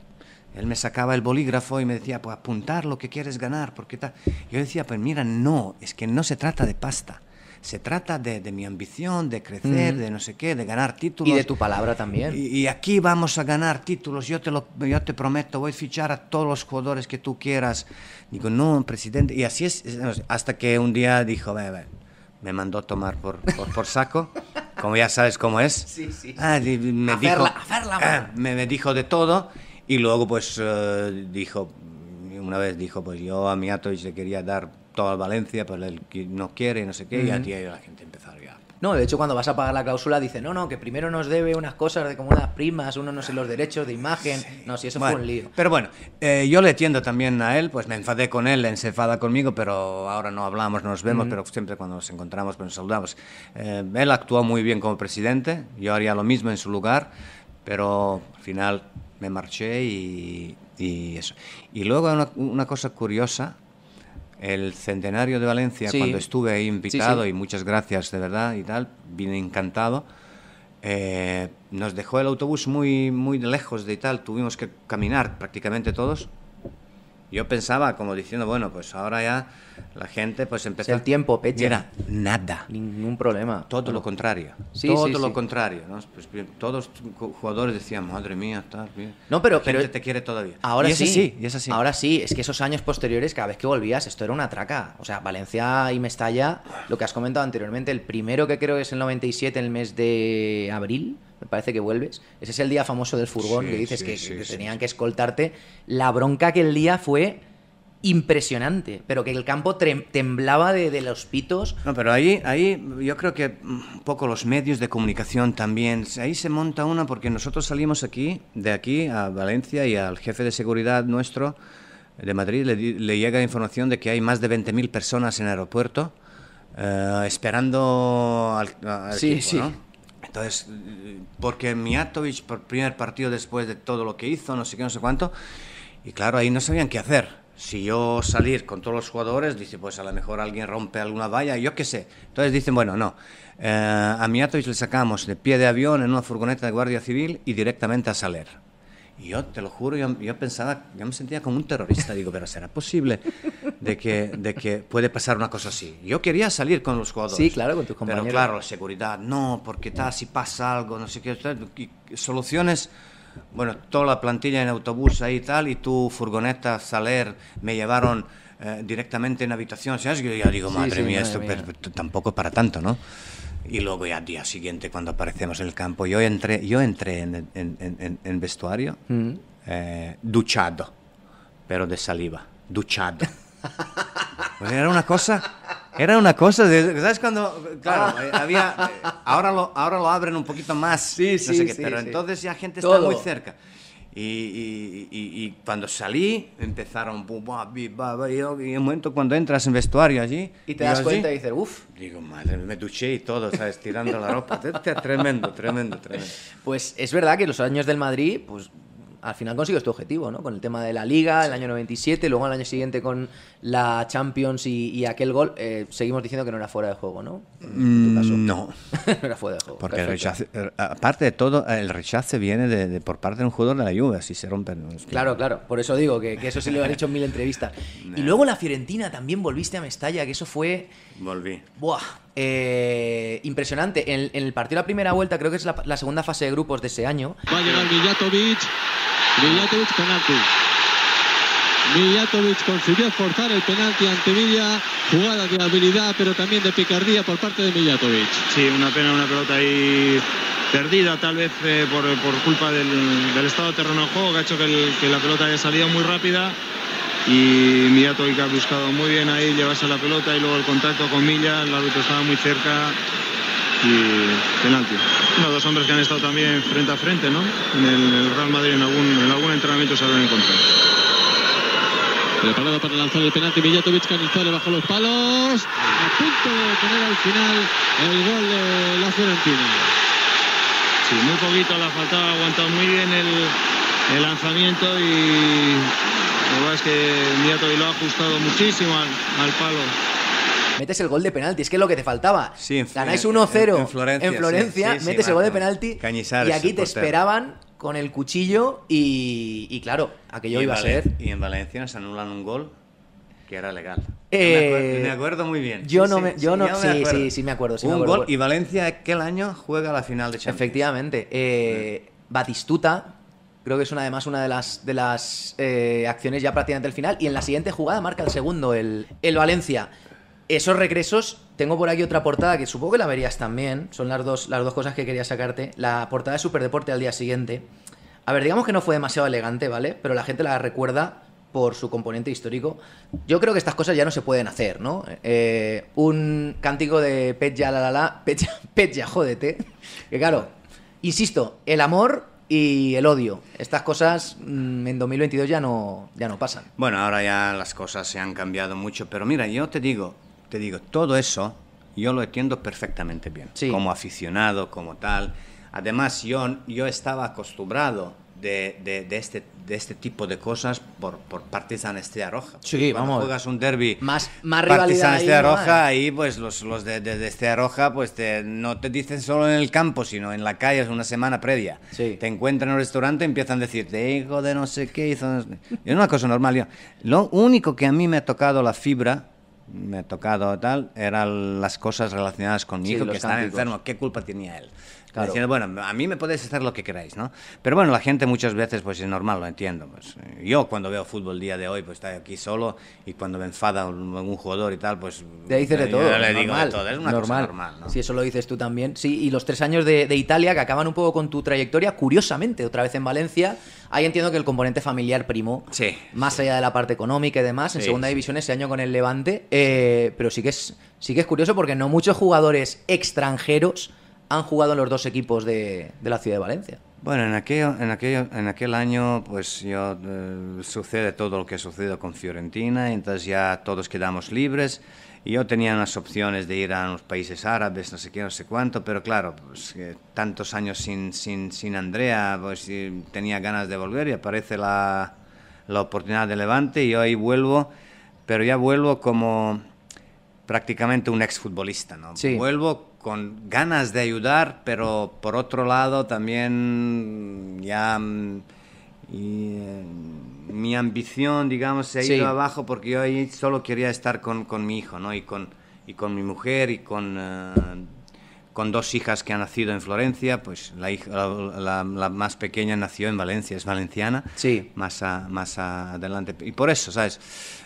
Él me sacaba el bolígrafo y me decía, pues apuntar lo que quieres ganar, porque tal. Yo decía, pues mira, no, es que no se trata de pasta se trata de, mi ambición, de crecer, de no sé qué, de ganar títulos. Y de tu palabra también. Y, aquí vamos a ganar títulos, yo te, lo, yo te prometo, voy a fichar a todos los jugadores que tú quieras. Digo, no, presidente. Y así es, hasta que un día dijo, ve, ve, me mandó tomar por, por, saco. Como ya sabes cómo es. Sí, sí. Ah, me, dijo, ah, me, dijo de todo. Y luego, pues, eh, dijo, una vez dijo, pues yo a y se quería dar toda Valencia, pero pues, él no quiere, no sé qué. Y a la gente empezó no, de hecho, cuando vas a pagar la cláusula, dice, no, no, que primero nos debe unas cosas de como unas primas, uno no sé los derechos de imagen. No, si eso fue un lío. Pero bueno, eh, yo le tiendo también a él, pues me enfadé con él, él se enfada conmigo, pero ahora no hablamos, no nos vemos, pero siempre cuando nos encontramos, pues nos saludamos. Eh, él actuó muy bien como presidente, yo haría lo mismo en su lugar, pero al final me marché y, eso. Y luego una, una cosa curiosa el centenario de Valencia, cuando estuve ahí invitado, y muchas gracias de verdad y tal, vine encantado. Eh, nos dejó el autobús muy, muy lejos de tal, tuvimos que caminar prácticamente todos. Yo pensaba como diciendo, bueno, pues ahora ya la gente pues empezó El tiempo, pecha. era nada. Ningún problema. Todo lo contrario. Sí, todo lo contrario. Pues todos los jugadores decían, madre mía, está bien. No, pero... La gente te quiere todavía. Ahora sí. sí. Y es así. Ahora sí. Es que esos años posteriores, cada vez que volvías, esto era una traca. O sea, Valencia y Mestalla, lo que has comentado anteriormente, el primero que creo que es el 97, en el mes de abril me parece que vuelves. Ese es el día famoso del furgón, que dices que, tenían que escoltarte. La bronca aquel día fue impresionante, pero que el campo temblaba de, los pitos. No, pero ahí, ahí yo creo que un mm, poco los medios de comunicación también, ahí se monta una porque nosotros salimos aquí, de aquí a Valencia y al jefe de seguridad nuestro de Madrid le, llega información de que hay más de 20.000 personas en el aeropuerto. Eh, esperando al, sí, sí. Entonces, porque Miatovic, por primer partido después de todo lo que hizo, no sé qué, no sé cuánto, y claro, ahí no sabían qué hacer. Si yo salir con todos los jugadores, dice, pues a lo mejor alguien rompe alguna valla, yo qué sé. Entonces dicen, bueno, no. Eh, a Miatovic le sacamos de pie de avión en una furgoneta de Guardia Civil y directamente a Saler yo te lo juro, yo, pensaba, yo me sentía como un terrorista. Digo, pero ¿será posible de que, de que puede pasar una cosa así? Yo quería salir con los jugadores. Sí, claro, con tus compañeros. Pero claro, la seguridad, no, porque tal, si pasa algo, no sé qué, soluciones. Bueno, toda la plantilla en autobús ahí y tal, y tu furgoneta, Saler, me llevaron eh, directamente en habitación. Yo ya digo, madre mía, esto Pero, tampoco para tanto, ¿no? Y luego ya al día siguiente cuando aparecemos en el campo, yo entré, yo entré en, en, vestuario mm. eh, duchado, pero de saliva, duchado. Pues era una cosa, era una cosa, de, ¿sabes cuando? Claro, ah. eh, había, eh, ahora lo, ahora lo abren un poquito más, sí, sí, sí, pero entonces ya gente está muy cerca. Y, cuando salí, empezaron. Y en un momento, cuando entras en vestuario allí. Y te das cuenta y dices, uff. Digo, madre, me duché y todo, ¿sabes? la ropa. tremendo, tremendo, tremendo. Pues es verdad que los años del Madrid, pues al final consigues tu objetivo, ¿no? Con el tema de la liga, el año 97, luego al año siguiente con la Champions y, aquel gol, eh, seguimos diciendo que no era fuera de juego, ¿no? Mm, no. no era fuera de juego. Porque el eh, aparte de todo, el rechace viene de, por parte de un jugador de la Juve, si se rompen. Claro, claro. Por eso digo que, eso sí lo han hecho en mil entrevistas. Y luego la Fiorentina también volviste a Mestalla, que eso fue. Volví. Buah. Eh, impresionante. En, el partido de la primera vuelta, creo que es la, segunda fase de grupos de ese año. Va a llegar Villatovic. Villatovic Mijatovic consiguió forzar el penalti ante Villa, jugada de habilidad pero también de picardía por parte de Mijatovic. Sí, una pena, una pelota ahí perdida tal vez eh, por, culpa del, estado de terreno de juego que ha hecho que, la pelota haya salido muy rápida y Mijatovic ha buscado muy bien ahí llevarse la pelota y luego el contacto con Villa, el árbitro estaba muy cerca y penalti. Los dos hombres que han estado también frente a frente, ¿no? En el, Real Madrid en algún, entrenamiento se han encontrado. Preparado para lanzar el penalti Villatovic Canizale bajo los palos. A punto de poner al final el gol de la Fiorentina. Sí, muy poquito la faltaba, aguantado muy bien el, lanzamiento y la verdad es que Mijatovic lo ha ajustado muchísimo al, palo metes el gol de penalti, es que es lo que te faltaba. Sí, Ganáis 1-0 en, Florencia, metes el gol de penalti y aquí te esperaban con el cuchillo y, claro, aquello iba a ser. Y en Valencia se anulan un gol que era legal. Eh, me, acuerdo, muy bien. Yo no me, yo sí, sí, sí, me acuerdo. un gol y Valencia aquel año juega la final de Champions. Efectivamente. Eh, eh. Batistuta, creo que es una, además una de las, de las acciones ya prácticamente del final. Y en la siguiente jugada marca el segundo, el, el Valencia. Esos regresos, tengo por aquí otra portada que supongo que la verías también. Son las dos, las dos cosas que quería sacarte. La portada de Superdeporte al día siguiente. A ver, digamos que no fue demasiado elegante, ¿vale? Pero la gente la recuerda por su componente histórico. Yo creo que estas cosas ya no se pueden hacer, ¿no? Eh, un cántico de Petja la la la, Petja, jódete. Que claro, insisto, el amor y el odio. Estas cosas mm, en 2022 ya no, ya no pasan. Bueno, ahora ya las cosas se han cambiado mucho, pero mira, yo te digo, te digo, todo eso yo lo entiendo perfectamente bien, como aficionado, como tal. Además, yo, yo estaba acostumbrado de, este, de este tipo de cosas por, por Partizan Estrella Roja. Sí, Cuando juegas un derby, más, más Partizan Estrella Roja, ahí pues los, los de, de Estrella Roja pues no te dicen solo en el campo, sino en la calle, es una semana previa. Te encuentran en un restaurante y empiezan a decirte, hijo de no sé qué hizo. Es una cosa normal. Lo único que a mí me ha tocado la fibra me ha tocado tal, eran las cosas relacionadas con mi hijo que estaba enfermo. ¿Qué culpa tenía él? Diciendo, bueno, a mí me podéis hacer lo que queráis, ¿no? Pero bueno, la gente muchas veces, pues es normal, lo entiendo. Pues, eh, yo cuando veo fútbol día de hoy, pues estoy aquí solo y cuando me enfada algún jugador y tal, pues... Te dices de todo, normal, de todo. es una normal. Cosa Sí, eso lo dices tú también. Sí, y los tres años de, Italia que acaban un poco con tu trayectoria, curiosamente, otra vez en Valencia, ahí entiendo que el componente familiar primó, más allá de la parte económica y demás, en segunda división ese año con el Levante, eh, pero sí que, es, sí que es curioso porque no muchos jugadores extranjeros han jugado los dos equipos de, la ciudad de Valencia. Bueno, en aquel, en aquel, en aquel año pues yo, eh, sucede todo lo que sucedido con Fiorentina, entonces ya todos quedamos libres. Y yo tenía unas opciones de ir a unos países árabes, no sé qué, no sé cuánto, pero claro, pues, eh, tantos años sin, sin, sin Andrea, pues tenía ganas de volver y aparece la, la oportunidad de Levante y yo ahí vuelvo, pero ya vuelvo como prácticamente un exfutbolista, ¿no? Vuelvo con ganas de ayudar, pero por otro lado también ya mm, eh, mi ambición, digamos, se ha ido abajo porque yo ahí solo quería estar con, con, mi hijo, ¿no? Y con, y con mi mujer y con... Eh, con dos hijas que han nacido en Florencia, pues la, la, más pequeña nació en Valencia, es valenciana, sí. más, más adelante. Y por eso, ¿sabes?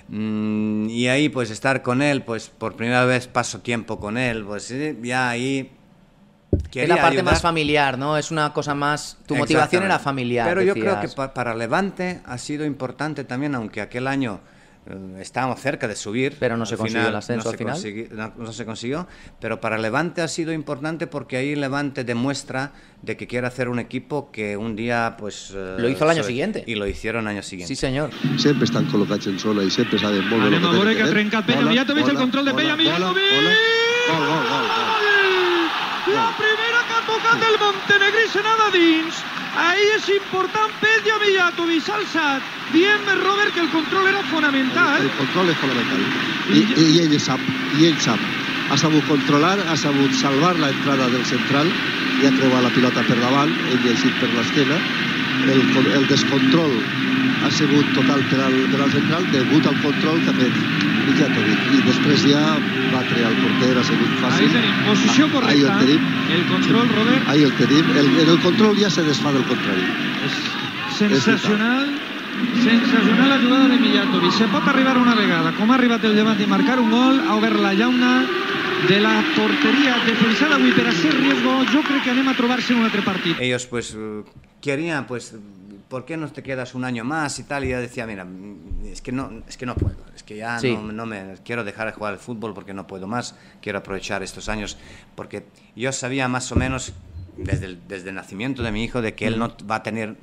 Mm, y ahí pues estar con él, pues por primera vez paso tiempo con él, pues ya ahí... Es la parte más familiar, ¿no? Es una cosa más... Tu motivación era familiar. Pero yo creo que para Levante ha sido importante también, aunque aquel año Mm, estábamos cerca de subir. Pero no se consiguió el ascenso al final. no, se consiguió, pero para Levante ha sido importante porque ahí Levante demuestra de que quiere hacer un equipo que un día pues... Lo hizo el año eh, siguiente. Y lo hicieron el año siguiente. Sí, señor. Siempre están colocados en sola y siempre saben volver lo que, que trenca Peña, ya tenéis el control de Peña, ¡La primera ha tocat el Montenegrí, se n'ha dins. Ahí és important Pedro Mijatovic alçat, dient Robert que el control era fonamental. El, el control és fonamental. I, I, i ell sap, i ell sap. Ha sabut controlar, ha sabut salvar la entrada del central i ha creuat la pilota per davant, ell ha per l'esquena el, el descontrol ha sigut total per al, per al central degut al control que ha fet Mijatovic i després ja va batre el porter ha sigut fàcil ahí posició ah, correcta ahí el, tenim, el control Robert ahí el tenim el, en el control ja se desfà del contrari és sensacional és sensacional la jugada de Mijatovic se pot arribar una vegada com ha arribat el llevat i marcar un gol ha obert la llauna de la portería defensada avui a ser riesgo, yo creo que anima a trobarse en un otro partido. Ellos pues eh, querían pues ¿por qué no te quedas un año más y tal? Y yo decía, mira, mm, es que no, es que no puedo, es que ya no, me quiero dejar de jugar al fútbol porque no puedo más, quiero aprovechar estos años, porque yo sabía más o menos desde el, desde nacimiento de mi hijo de que él no va a tener,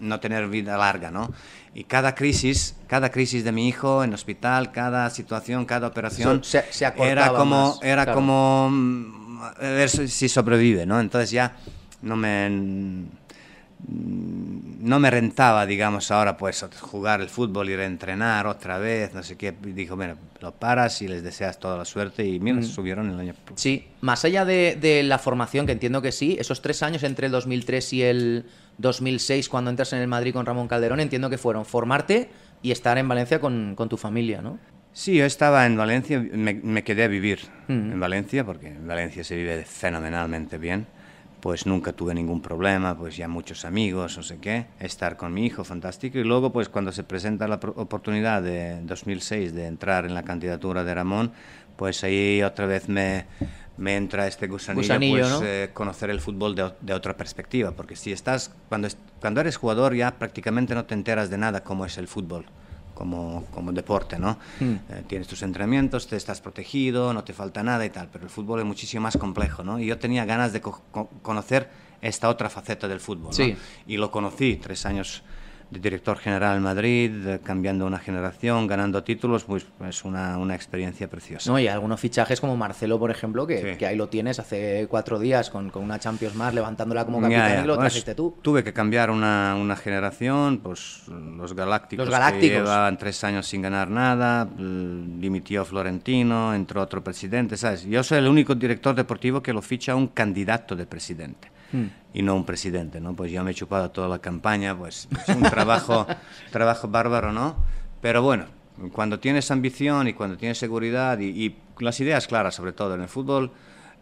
no tener vida larga, ¿no? Y cada crisis, cada crisis de mi hijo en hospital, cada situación, cada operación, se, se era como, era como mm, ver si sobrevive, ¿no? Entonces ya no me mm, no me rentaba, digamos, ahora pues jugar el fútbol, ir a entrenar otra vez, no sé qué. Dijo, bueno, lo paras y les deseas toda la suerte y mira, mm. subieron el año. Sí, más allá de, la formación, que entiendo que sí, esos tres años entre el 2003 y el 2006, cuando entras en el Madrid con Ramón Calderón, entiendo que fueron formarte y estar en Valencia con, con tu familia, ¿no? Sí, yo estaba en Valencia, me, quedé a vivir mm. en Valencia, porque en Valencia se vive fenomenalmente bien. Pues nunca tuve ningún problema, pues ya muchos amigos, no sé qué. Estar con mi hijo, fantástico. Y luego, pues cuando se presenta la oportunidad de 2006 de entrar en la candidatura de Ramón, pues ahí otra vez me, me entra este gusanillo, pues, eh, conocer el fútbol de, otra perspectiva, porque si estás, cuando, cuando eres jugador ya prácticamente no te enteras de nada cómo es el fútbol. Como, como deporte, ¿no? Hmm. Eh, tienes tus entrenamientos, te estás protegido, no te falta nada y tal, pero el fútbol es muchísimo más complejo, ¿no? Y yo tenía ganas de conocer esta otra faceta del fútbol, sí. ¿no? Y lo conocí tres años de director general Madrid, cambiando una generación, ganando títulos, pues es una, una, experiencia preciosa. No, y algunos fichajes como Marcelo, por ejemplo, que, que ahí lo tienes hace cuatro días con, con una Champions más, levantándola como capitán y lo pues, trajiste tú. tuve que cambiar una, una, generación, pues los Galácticos, los Galácticos. que tres años sin ganar nada, mm, dimitió Florentino, entró otro presidente, ¿sabes? Yo soy el único director deportivo que lo ficha un candidato de presidente. Mm. y no un presidente, ¿no? Pues yo me he chupado toda la campaña, pues es pues, un trabajo, trabajo bárbaro, ¿no? Pero bueno, cuando tienes ambición y cuando tienes seguridad y, las ideas claras, sobre todo en el fútbol,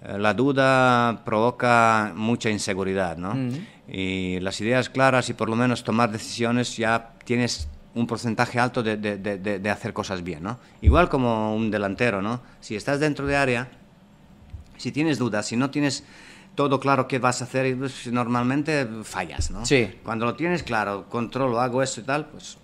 eh, la duda provoca mucha inseguridad, ¿no? Mm. Y las ideas claras y por lo menos tomar decisiones ya tienes un porcentaje alto de, de, de, hacer cosas bien, ¿no? Igual como un delantero, ¿no? Si estás dentro de área, si tienes dudas, si no tienes todo claro qué vas a hacer y pues, normalmente fallas, ¿no? Sí. Cuando lo tienes claro, controlo, hago esto y tal, pues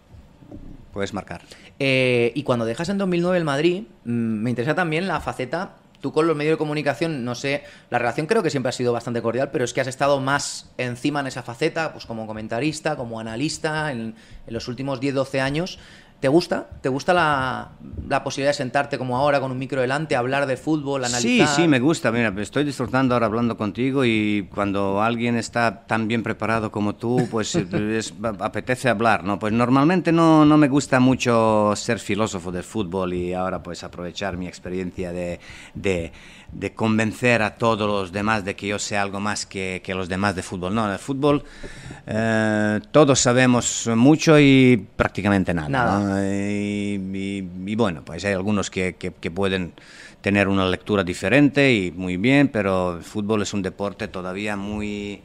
puedes marcar. Eh, y cuando dejas en 2009 el Madrid, mm, me interesa también la faceta tú con los medios de comunicación, no sé, la relación creo que siempre ha sido bastante cordial, pero es que has estado más encima en esa faceta, pues como comentarista, como analista, en, en los últimos 10-12 años. ¿Te gusta? ¿Te gusta la, la, posibilidad de sentarte como ahora con un micro delante, hablar de fútbol, analizar? Sí, sí, me gusta. Mira, estoy disfrutando ahora hablando contigo y cuando alguien está tan bien preparado como tú, pues apetece hablar, ¿no? Pues normalmente no, no, me gusta mucho ser filósofo del fútbol y ahora pues aprovechar mi experiencia de, de de convencer a todos los demás de que yo sea algo más que, que los demás de fútbol. No, en el fútbol eh, todos sabemos mucho y prácticamente nada. Y, bueno, pues hay algunos que, que, que, pueden tener una lectura diferente y muy bien, pero el fútbol es un deporte todavía muy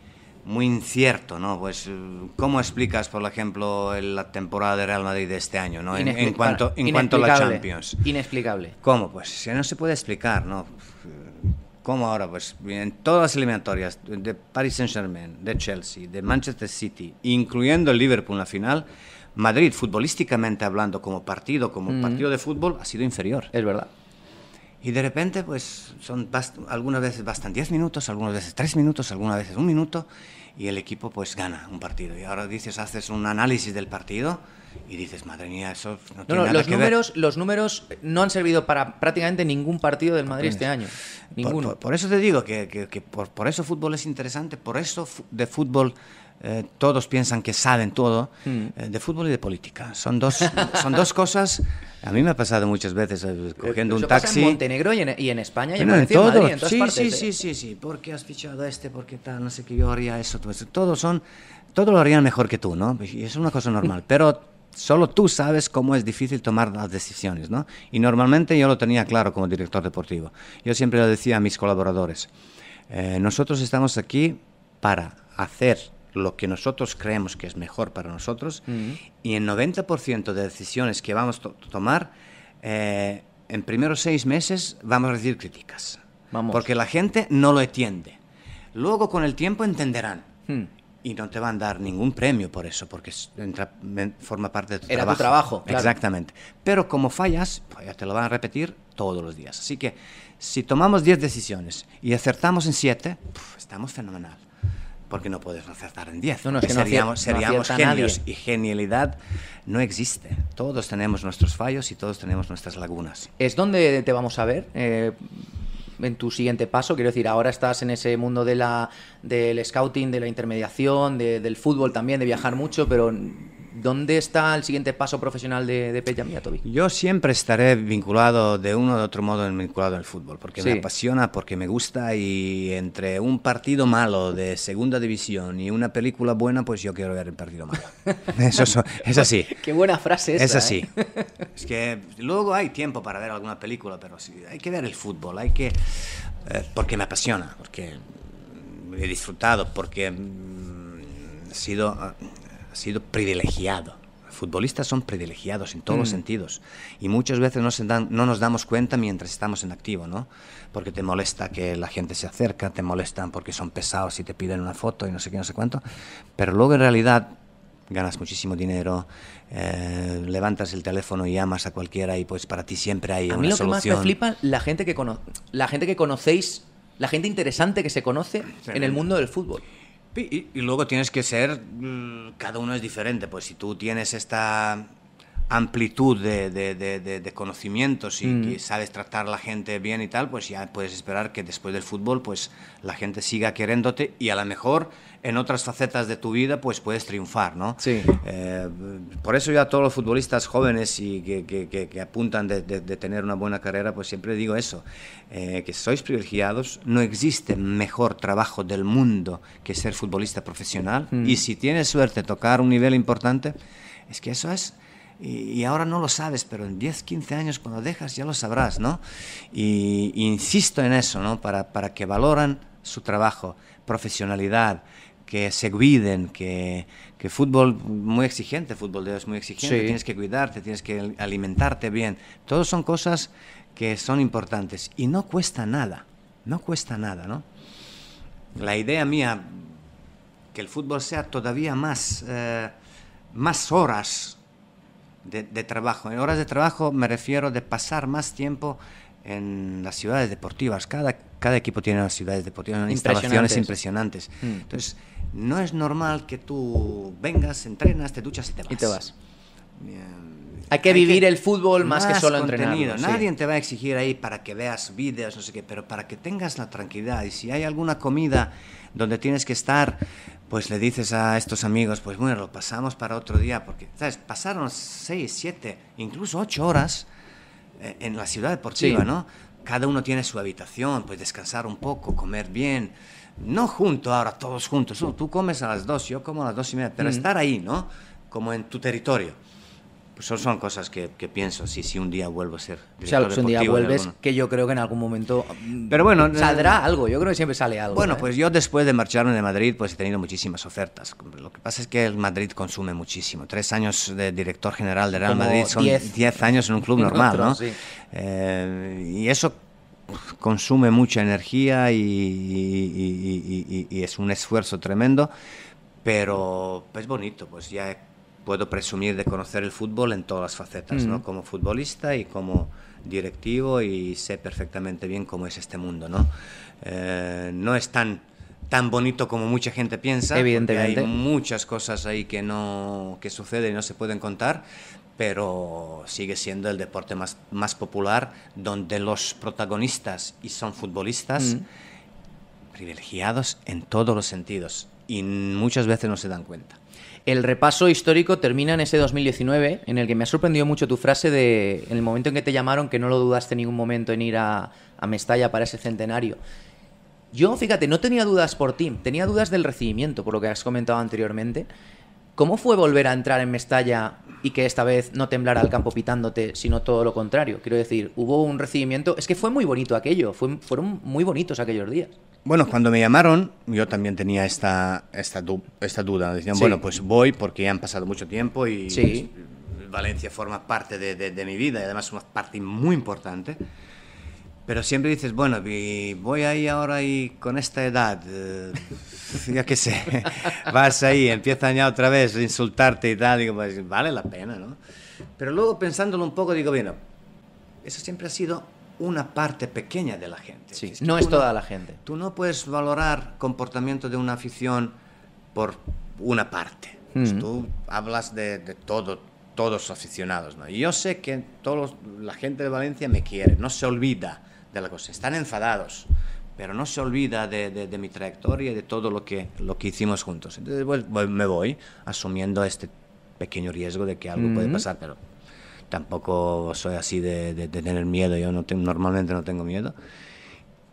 muy incierto, ¿no? Pues, eh, ¿cómo explicas, por ejemplo, la temporada de Real Madrid de este año, ¿no? En, cuanto, en a la Champions. Inexplicable. ¿Cómo? Pues si no se puede explicar, ¿no? ¿Cómo ahora? Pues en todas las eliminatorias de Paris Saint-Germain, de Chelsea, de Manchester City, incluyendo el Liverpool en la final, Madrid, futbolísticamente hablando, como partido, como mm. partido de fútbol, ha sido inferior. Es verdad. Y de repente, pues son algunas veces bastan 10 minutos, algunas veces 3 minutos, algunas veces un minuto, y el equipo pues gana un partido. Y ahora dices, haces un análisis del partido y dices, madre mía, eso no, tiene nada los que números, Los números no han servido para prácticamente ningún partido del Madrid este año. Ninguno. Por, eso te digo que, que, por, por, eso fútbol es interesante, por eso de fútbol eh, todos piensan que saben todo, mm. eh, de fútbol y de política. Son dos, son dos cosas. A mí me ha pasado muchas veces eh, cogiendo un taxi. en Montenegro y en, España, y en, sí, sí, sí, sí, sí. ¿Por qué has fichado a este? ¿Por qué tal? No sé qué, yo haría eso. Todo, son, todo lo harían mejor que tú, ¿no? Y es una cosa normal. Pero solo tú sabes cómo es difícil tomar las decisiones, ¿no? Y normalmente yo lo tenía claro como director deportivo. Yo siempre lo decía a mis colaboradores. nosotros estamos aquí para hacer lo que nosotros creemos que es mejor para nosotros y el 90% de decisiones que vamos a tomar, eh, en primeros seis meses vamos a recibir críticas. Porque la gente no lo entiende. Luego con el tiempo entenderán. Hmm. Y no te van a dar ningún premio por eso, porque entra, forma parte de tu trabajo. Exactamente. Pero como fallas, pues ya te lo van a repetir todos los días. Así que si tomamos 10 decisiones y acertamos en 7, estamos fenomenal porque no puedes acertar en 10. No, no, seríamos, genios y genialidad no existe. Todos tenemos nuestros fallos y todos tenemos nuestras lagunas. ¿Es donde te vamos a ver? Eh, en tu siguiente paso, quiero decir, ahora estás en ese mundo de la, del scouting, de la intermediación, del fútbol también, de viajar mucho, pero ¿Dónde está el siguiente paso profesional de, de Mía, Miatovic? Yo siempre estaré vinculado de uno de otro modo vinculado al fútbol, porque me apasiona, porque me gusta y entre un partido malo de segunda división y una película buena, pues yo quiero ver el partido malo. eso, es así. Qué buena frase esa. Es así. ¿eh? es que luego hay tiempo para ver alguna película, pero hay que ver el fútbol, hay que... Eh, porque me apasiona, porque he disfrutado, porque mm, he sido ha sido privilegiado. Futbolistas son privilegiados en todos los mm. sentidos y muchas veces no, dan, no nos damos cuenta mientras estamos en activo, ¿no? Porque te molesta que la gente se acerca, te molestan porque son pesados y te piden una foto y no sé qué, no sé cuánto, pero luego en realidad ganas muchísimo dinero, eh, levantas el teléfono y llamas a cualquiera y pues para ti siempre hay una solución. A mí lo que más me flipa la gente que la gente que conocéis, la gente interesante que se conoce en el mundo del fútbol. Y, luego tienes que ser, mm, cada uno es diferente, pues si tú tienes esta amplitud de, conocimientos y mm. sabes tratar a la gente bien y tal, pues ya puedes esperar que después del fútbol pues la gente siga queriéndote y a lo mejor en otras facetas de tu vida, pues puedes triunfar, ¿no? Sí. Eh, por eso yo a todos los futbolistas jóvenes y que, que, apuntan de, de, tener una buena carrera, pues siempre digo eso, eh, que sois privilegiados, no existe mejor trabajo del mundo que ser futbolista profesional mm. y si tienes suerte tocar un nivel importante, es que eso es y, ahora no lo sabes, pero en 10, 15 años cuando dejas ya lo sabrás, ¿no? insisto en eso, ¿no? Para, para que valoran su trabajo, profesionalidad, que se cuiden, que, que fútbol muy exigente, fútbol de es muy exigente, tienes que cuidarte, tienes que alimentarte bien. Todos son cosas que son importantes y no cuesta nada, no cuesta nada, ¿no? La idea mía, que el fútbol sea todavía más, eh, más horas de, de, trabajo. En horas de trabajo me refiero de pasar más tiempo en las ciudades deportivas. Cada cada equipo tiene unas ciudades deportivas, instalaciones impresionantes. Mm. Entonces, no es normal que tú vengas, entrenas, te duchas y te vas. Hay que vivir el fútbol más, que solo entrenar. Nadie te va a exigir ahí para que veas vídeos, no sé qué, pero para que tengas la tranquilidad. Y si hay alguna comida donde tienes que estar, pues le dices a estos amigos, pues bueno, lo pasamos para otro día, porque, ¿sabes? Pasaron seis, siete, incluso ocho horas eh, en la ciudad deportiva, ¿no? Cada uno tiene su habitación, pues descansar un poco, comer bien. No junto ahora, todos juntos. tú comes a las dos, yo como a las dos y media, pero estar ahí, ¿no? Como en tu territorio son cosas que, pienso, si, un día vuelvo a ser. O sea, si un día vuelves, que yo creo que en algún momento. Mm, saldrá algo, yo creo que siempre sale algo. Bueno, ¿eh? pues yo después de marcharme de Madrid, pues he tenido muchísimas ofertas. Lo que pasa es que el Madrid consume muchísimo. Tres años de director general de Real Madrid son diez. años en un club normal, ¿no? Eh, y eso consume mucha energía y, es un esfuerzo tremendo pero es bonito, pues ya puedo presumir de conocer el fútbol en todas las facetas, ¿no? Mm. Como futbolista y como directivo y sé perfectamente bien cómo es este mundo, ¿no? Eh, no es tan tan bonito como mucha gente piensa. Evidentemente. Hay muchas cosas ahí que no que suceden y no se pueden contar, pero sigue siendo el deporte más, más popular donde los protagonistas y son futbolistas mm. privilegiados en todos los sentidos y muchas veces no se dan cuenta. El repaso histórico termina en ese 2019, en el que me ha sorprendido mucho tu frase de en el momento en que te llamaron que no lo dudaste en ningún momento en ir a, a Mestalla para ese centenario. Yo, fíjate, no tenía dudas por ti, tenía dudas del recibimiento, por lo que has comentado anteriormente. ¿Cómo fue volver a entrar en Mestalla y que esta vez no temblara el campo pitándote, sino todo lo contrario? Quiero decir, hubo un recibimiento, es que fue muy bonito aquello, fue, fueron muy bonitos aquellos días. Bueno, cuando me llamaron, yo también tenía esta, esta, esta duda. Decían, bueno, pues voy porque ya han pasado mucho tiempo y pues, Valencia forma parte de, mi vida y además es una parte muy importante. Pero siempre dices, bueno, voy ahí ahora y con esta edad, eh, ya qué sé, vas ahí, empieza ya otra vez a insultarte y tal, digo, pues vale la pena, ¿no? Pero luego pensándolo un poco, digo, bueno, eso siempre ha sido una parte pequeña de la gente. no es toda la gente. Tú no puedes valorar comportamiento de una afición por una parte. Pues mm. tú hablas de, todo, todos aficionados, ¿no? Y yo sé que todos la gente de Valencia me quiere, no se olvida de la cosa, están enfadados, pero no se olvida de, mi trayectoria y de todo lo que, lo que hicimos juntos. Entonces me voy asumiendo este pequeño riesgo de que algo puede pasar, pero tampoco soy así de, tener miedo, yo no tengo, normalmente no tengo miedo.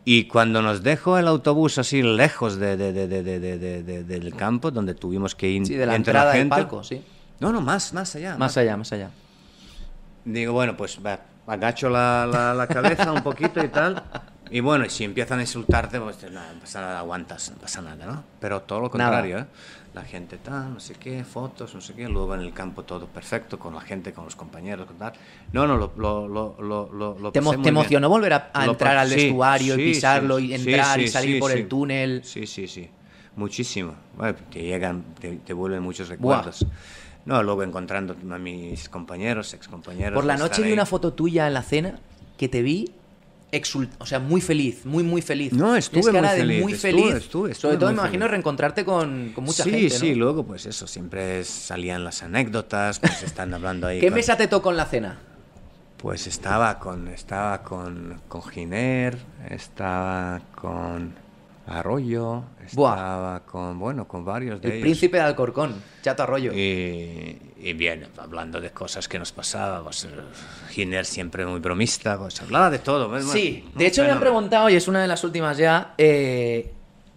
Y cuando nos dejó el autobús así lejos del campo, donde tuvimos que ir de la entrada la gente, del palco, sí. No, no, más, más allá. Más, allá, más allá. Digo, bueno, pues agacho la cabeza un poquito y tal. Y bueno, si empiezan a insultarte, pues no, pasa nada, aguantas, no pasa nada, ¿no? Pero todo lo contrario, ¿eh? La gente tal, no sé qué, fotos, no sé qué, luego en el campo todo perfecto, con la gente, con los compañeros, con tal. No, no, lo, lo, ¿Te, emocionó volver a, entrar al vestuario y pisarlo y entrar y salir por el túnel? Sí, sí, sí. Muchísimo. te llegan, te, vuelven muchos recuerdos. No, luego encontrando a mis compañeros, excompañeros. Por la noche vi una foto tuya en la cena que te vi o sea, muy feliz, muy, muy feliz. No, estuve es muy, feliz, de muy feliz. sobre todo me imagino reencontrarte con, mucha gente. Sí, sí, luego pues eso, siempre salían las anécdotas, pues están hablando ahí. ¿Qué mesa te tocó en la cena? Pues estaba con, estaba con, con Giner, estaba con... Arroyo estaba con, bueno, con varios de El príncipe de Alcorcón, Chato Arroyo. Y, bien, hablando de cosas que nos pasaban, pues, Giner eh, siempre muy bromista, pues, hablaba de todo. Pues, sí, de hecho me han preguntado, y es una de las últimas ya, eh,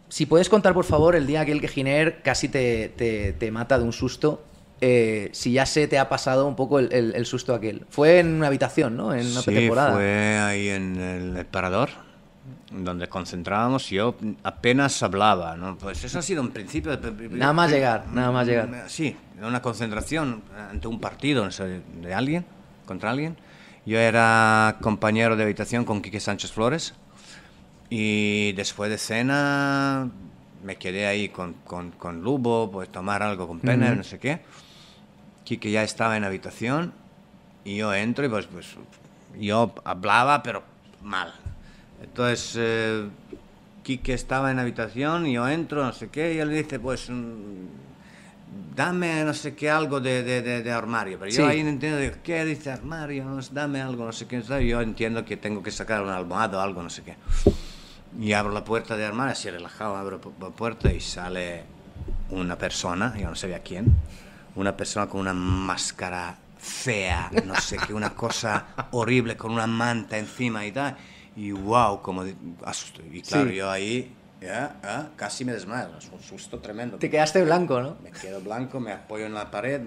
si puedes contar por favor el día aquel que Giner casi te, mata de un susto. Eh, si ya se te ha pasado un poco el, susto aquel. Fue en una habitación, ¿no? En una sí, Fue ahí en el parador donde concentrábamos, yo apenas hablaba, Pues eso ha sido un principio... Nada más llegar, nada más llegar. Mm, sí, una concentración ante un partido de alguien, contra alguien. Yo era compañero de habitación con Quique Sánchez Flores y después de cena me quedé ahí con, con, con Lubo, pues tomar algo con Pena, no sé qué. Quique ya estaba en habitación y yo entro y pues, pues yo hablaba, pero mal, entonces, eh, estaba en la habitación, y yo entro, no sé qué, y él dice, pues, mm, dame no sé qué algo de, de, de, armario. Pero yo ahí no entiendo, digo, ¿qué dice armario? Dame algo, no sé qué. Yo entiendo que tengo que sacar un almohado o algo, no sé qué. Y abro la puerta de armario, así relajado, abro la puerta y sale una persona, yo no sabía quién, una persona con una máscara fea, no sé qué, una cosa horrible, con una manta encima y tal. Y wow, como asusto. Y claro, yo ahí casi me desmayo, es un susto tremendo. Te quedaste blanco, ¿no? Me quedo blanco, me apoyo en la pared,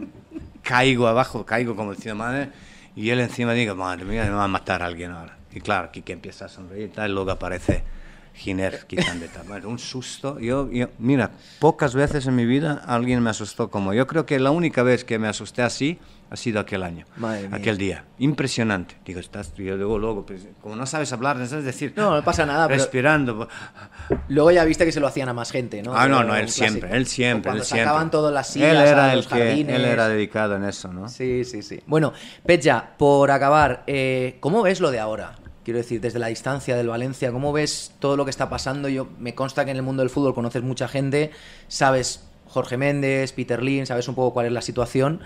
caigo abajo, caigo como decía madre, y él encima dice, madre mía, me va a matar alguien ahora. Y claro, que empieza a sonreír y tal, y luego aparece Giner Bueno, un susto. Yo, mira, pocas veces en mi vida alguien me asustó como. Yo creo que la única vez que me asusté así ha sido aquel año, aquel día. Impresionante. Digo, estás, yo luego, luego, pues, como no sabes hablar, no sabes decir. No, no pasa nada. Respirando. Luego ya viste que se lo hacían a más gente, ¿no? Ah, no, no, él siempre, él siempre, cuando él sacaban todas las sillas, él era el Que, él era dedicado en eso, ¿no? Sí, sí, sí. Bueno, Pecha, por acabar, eh, ¿cómo ves lo de ahora? Quiero decir, desde la distancia del Valencia, ¿cómo ves todo lo que está pasando? Yo me consta que en el mundo del fútbol conoces mucha gente, sabes Jorge Méndez, Peter Lin, sabes un poco cuál es la situación,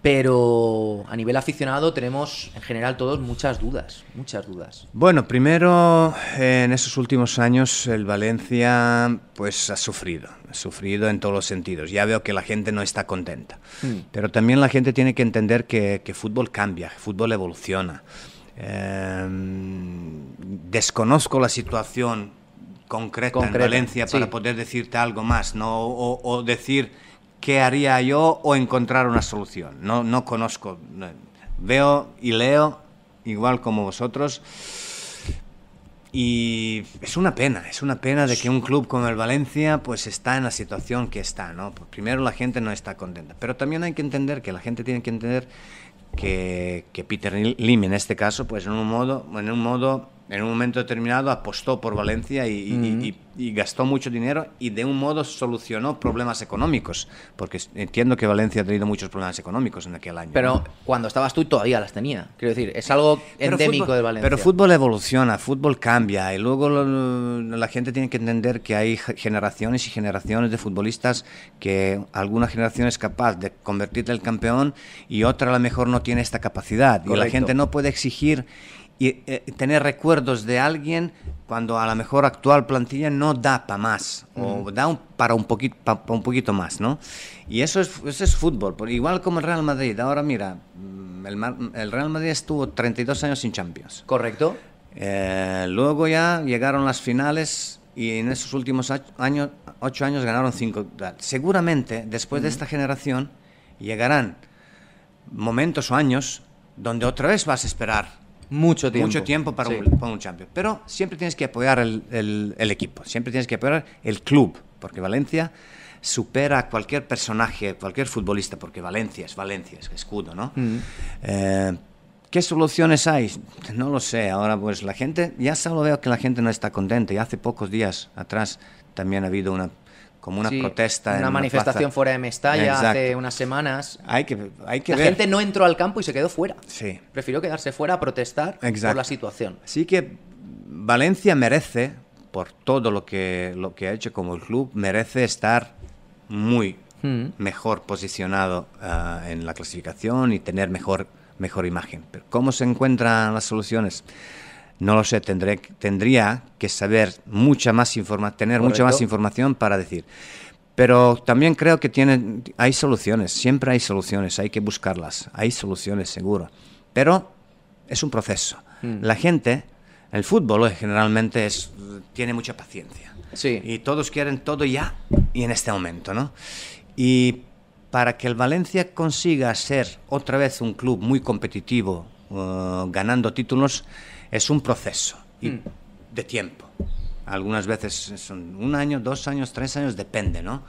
pero a nivel aficionado tenemos en general todos muchas dudas, muchas dudas. Bueno, primero en esos últimos años el Valencia pues ha sufrido, ha sufrido en todos los sentidos. Ya veo que la gente no está contenta, mm. pero también la gente tiene que entender que, fútbol cambia, fútbol evoluciona. Em, desconozco la situación concreta, en Valencia para poder decirte algo más, ¿no? o, decir qué haría yo o encontrar una solución. No, no conozco. Veo y leo, igual como vosotros. Y es una pena, es una pena de que un club como el Valencia pues está en la situación que está, ¿no? Pues, primero la gente no está contenta, pero también hay que entender que la gente tiene que entender que, Peter Lim en este caso, pues en un modo, en un modo en un momento determinado apostó por Valencia y, gastó mucho dinero y de un modo solucionó problemas económicos, porque entiendo que Valencia ha tenido muchos problemas económicos en aquel año. Pero cuando estabas tú todavía las tenía, quiero decir, es algo endémico de Valencia. Pero fútbol evoluciona, fútbol cambia y luego la gente tiene que entender que hay generaciones y generaciones de futbolistas que alguna generación es capaz de convertirte en campeón y otra a lo mejor no tiene esta capacidad y la gente no puede exigir y eh, tener recuerdos de alguien cuando a lo mejor actual plantilla no da para más o da para un poquito un poquito más no y eso es fútbol igual como el Real Madrid ahora mira mm, el, Real Madrid estuvo 32 años sin Champions correcto eh, luego ya llegaron las finales y en esos últimos años ocho años ganaron cinco seguramente después de esta generación llegarán momentos o años donde otra vez vas a esperar mucho tiempo. Mucho tiempo para, un, para un, Champions. Pero siempre tienes que apoyar el, el, equipo, siempre tienes que apoyar el club, porque Valencia supera a cualquier personaje, cualquier futbolista, porque Valencia es Valencia, es escudo, ¿no? Mm. Eh, ¿Qué soluciones hay? No lo sé. Ahora pues la gente, ya solo veo que la gente no está contenta. Y hace pocos días atrás también ha habido una como una protesta. Una manifestación fuera de Mestalla hace unas semanas. Hay que, hay que la gente no entró al campo y se quedó fuera. Prefirió quedarse fuera a protestar por la situación. Así que Valencia merece, por todo lo que, lo que ha hecho como el club, merece estar muy hmm. mejor posicionado ah, en la clasificación y tener mejor, mejor imagen. Pero ¿cómo se encuentran las soluciones? no lo sé, tendré, tendría que saber mucha más informa tener mucha más información para decir. Pero también creo que tiene, hay soluciones, siempre hay soluciones, hay que buscarlas, hay soluciones seguro. Pero es un proceso. Mm. La gente, el fútbol generalmente es, tiene mucha paciencia. Sí. Y todos quieren todo ya y en este momento, ¿no? Y para que el Valencia consiga ser otra vez un club muy competitivo, uh, ganando títulos, es un proceso mm. de tiempo. Algunas veces son un año, dos años, tres años, depende, ¿no?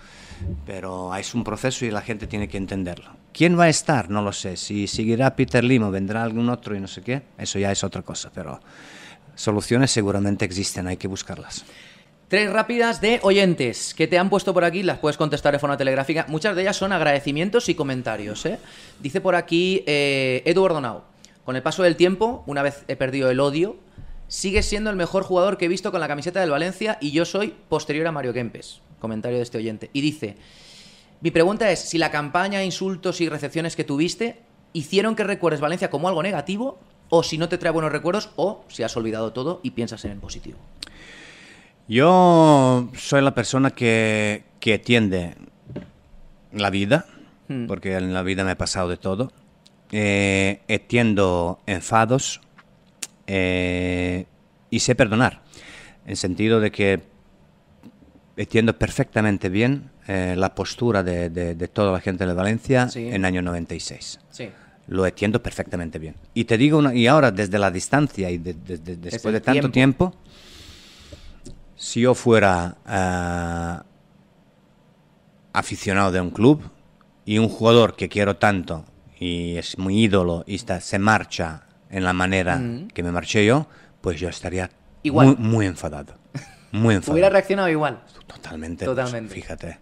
Pero es un proceso y la gente tiene que entenderlo. ¿Quién va a estar? No lo sé. Si seguirá Peter Limo, vendrá algún otro y no sé qué, eso ya es otra cosa, pero soluciones seguramente existen, hay que buscarlas. Tres rápidas de oyentes que te han puesto por aquí, las puedes contestar de forma telegráfica. Muchas de ellas son agradecimientos y comentarios. ¿eh? Dice por aquí eh, Eduardo Nau. Con el paso del tiempo, una vez he perdido el odio, sigue siendo el mejor jugador que he visto con la camiseta del Valencia y yo soy posterior a Mario Kempes. Comentario de este oyente. Y dice, mi pregunta es si la campaña, insultos y recepciones que tuviste hicieron que recuerdes Valencia como algo negativo o si no te trae buenos recuerdos o si has olvidado todo y piensas en el positivo. Yo soy la persona que, tiende la vida, hmm. porque en la vida me he pasado de todo eh, extiendo enfados eh, y sé perdonar, en sentido de que entiendo perfectamente bien eh, la postura de, toda la gente de Valencia en en año 96. Lo entiendo perfectamente bien. Y te digo, y ahora desde la distancia y después de tanto tiempo. si yo fuera ah, aficionado de un club y un jugador que quiero tanto y es muy ídolo y está, se marcha en la manera mm. que me marché yo, pues yo estaría Muy, enfadado. Muy enfadado. Hubiera reaccionado igual. Pues, Totalmente. fíjate.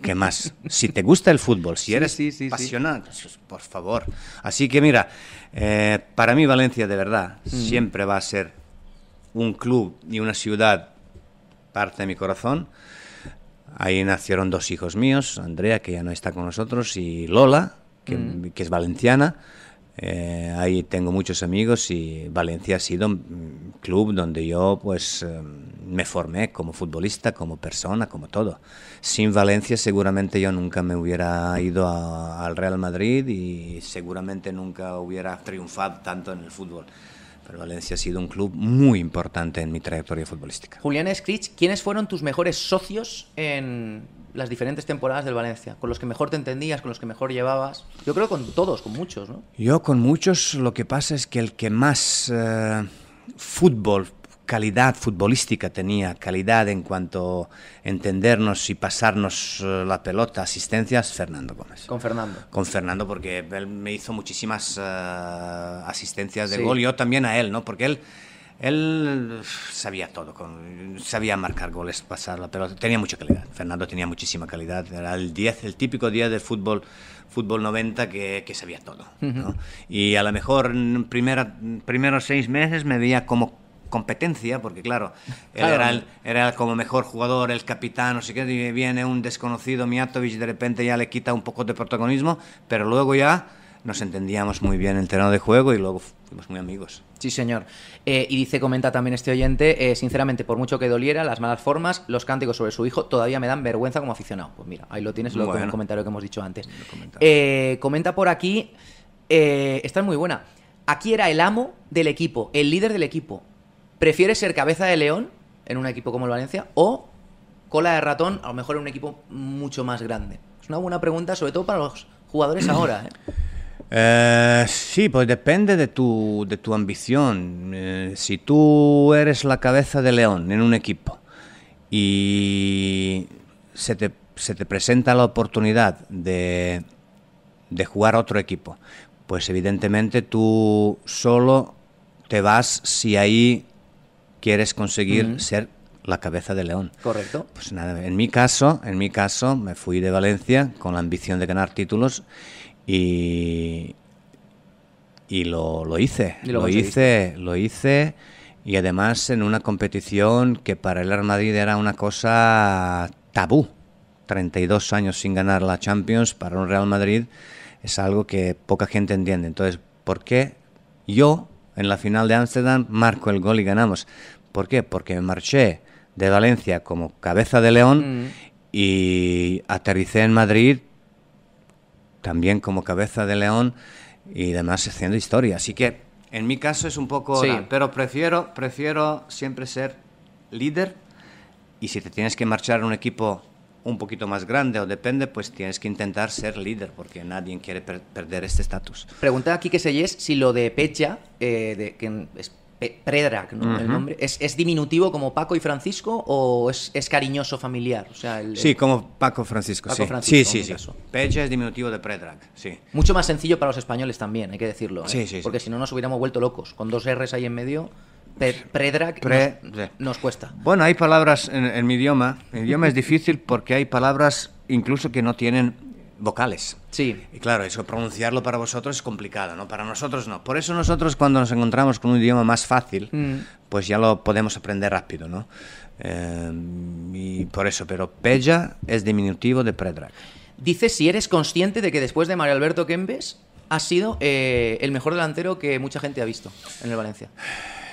¿Qué más? Si te gusta el fútbol, si eres apasionado, pues, por favor. Así que mira, eh, para mí Valencia de verdad mm. siempre va a ser un club y una ciudad parte de mi corazón. Ahí nacieron dos hijos míos, Andrea, que ya no está con nosotros, y Lola, Mm. que, es valenciana. Eh, ahí tengo muchos amigos y Valencia ha sido un mm, club donde yo pues eh, me formé como futbolista, como persona, como todo. Sin Valencia seguramente yo nunca me hubiera ido al Real Madrid y seguramente nunca hubiera triunfado tanto en el fútbol. Pero Valencia ha sido un club muy importante en mi trayectoria futbolística. Julián Escrich, ¿quiénes fueron tus mejores socios en, las diferentes temporadas del Valencia? ¿Con los que mejor te entendías, con los que mejor llevabas? Yo creo con todos, con muchos, ¿no? Yo con muchos, lo que pasa es que el que más eh, fútbol, calidad futbolística tenía, calidad en cuanto a entendernos y pasarnos eh, la pelota, asistencias, Fernando Gómez. Con Fernando. Con Fernando, porque él me hizo muchísimas eh, asistencias de gol, yo también a él, ¿no? Porque él él sabía todo, sabía marcar goles, pasarla, pero tenía mucha calidad. Fernando tenía muchísima calidad. Era el 10, el típico día del fútbol, fútbol 90 que, sabía todo. Y a lo mejor en primera, primeros seis meses me veía como competencia, porque claro, él Era, el, como mejor jugador, el capitán, o sé viene un desconocido, Mijatovic, de repente ya le quita un poco de protagonismo, pero luego ya nos entendíamos muy bien el terreno de juego y luego fuimos muy amigos. Sí, señor. Eh, y dice, comenta también este oyente, eh, sinceramente, por mucho que doliera, las malas formas, los cánticos sobre su hijo todavía me dan vergüenza como aficionado. Pues mira, ahí lo tienes, lo el comentario que hemos dicho antes. Eh, comenta por aquí, esta es muy buena. Aquí era el amo del equipo, el líder del equipo. ¿Prefiere ser cabeza de león en un equipo como el Valencia o cola de ratón, a lo mejor en un equipo mucho más grande? Es una buena pregunta, sobre todo para los jugadores ahora. ¿eh? Eh, sí, pues depende de tu, ambición. Eh, si tú eres la cabeza de león en un equipo y se te, presenta la oportunidad de, de jugar otro equipo, pues evidentemente tú solo te vas si ahí quieres conseguir ser la cabeza de león. Correcto. Pues nada, en mi caso, en mi caso me fui de Valencia con la ambición de ganar títulos y, y lo, lo hice, lo, hice, lo hice. Y además en una competición que para el Real Madrid era una cosa tabú. 32 años sin ganar la Champions para un Real Madrid es algo que poca gente entiende. Entonces, ¿por qué yo en la final de Ámsterdam marco el gol y ganamos? ¿Por qué? Porque me marché de Valencia como cabeza de león mm. y aterricé en Madrid también como cabeza de león y demás haciendo historia. Así que en mi caso es un poco... Sí. pero prefiero, prefiero siempre ser líder y si te tienes que marchar a un equipo un poquito más grande o depende, pues tienes que intentar ser líder porque nadie quiere perder este estatus. Pregunta aquí que se si lo de Pecha, eh, de, que eh, Predrag, ¿no? El nombre. ¿Es, diminutivo como Paco y Francisco o es, cariñoso familiar? sea, sí, como Paco Francisco. Paco sí. Francisco, sí, sí, sí. Caso. es diminutivo de Predrag, sí. Mucho más sencillo para los españoles también, hay que decirlo. ¿eh? Sí, sí, Porque si no nos hubiéramos vuelto locos. Con dos R's ahí en medio. Predrag nos, cuesta. Bueno, hay palabras en, en mi idioma. Mi idioma es difícil porque hay palabras incluso que no tienen vocales. Sí. Y claro, eso pronunciarlo para vosotros es complicado, ¿no? Para nosotros no. Por eso nosotros cuando nos encontramos con un idioma más fácil, mm. pues ya lo podemos aprender rápido, ¿no? Eh, y por eso, pero Pella es diminutivo de Predrag. Dice si eres consciente de que después de Mario Alberto Kempes ha sido eh, el mejor delantero que mucha gente ha visto en el Valencia.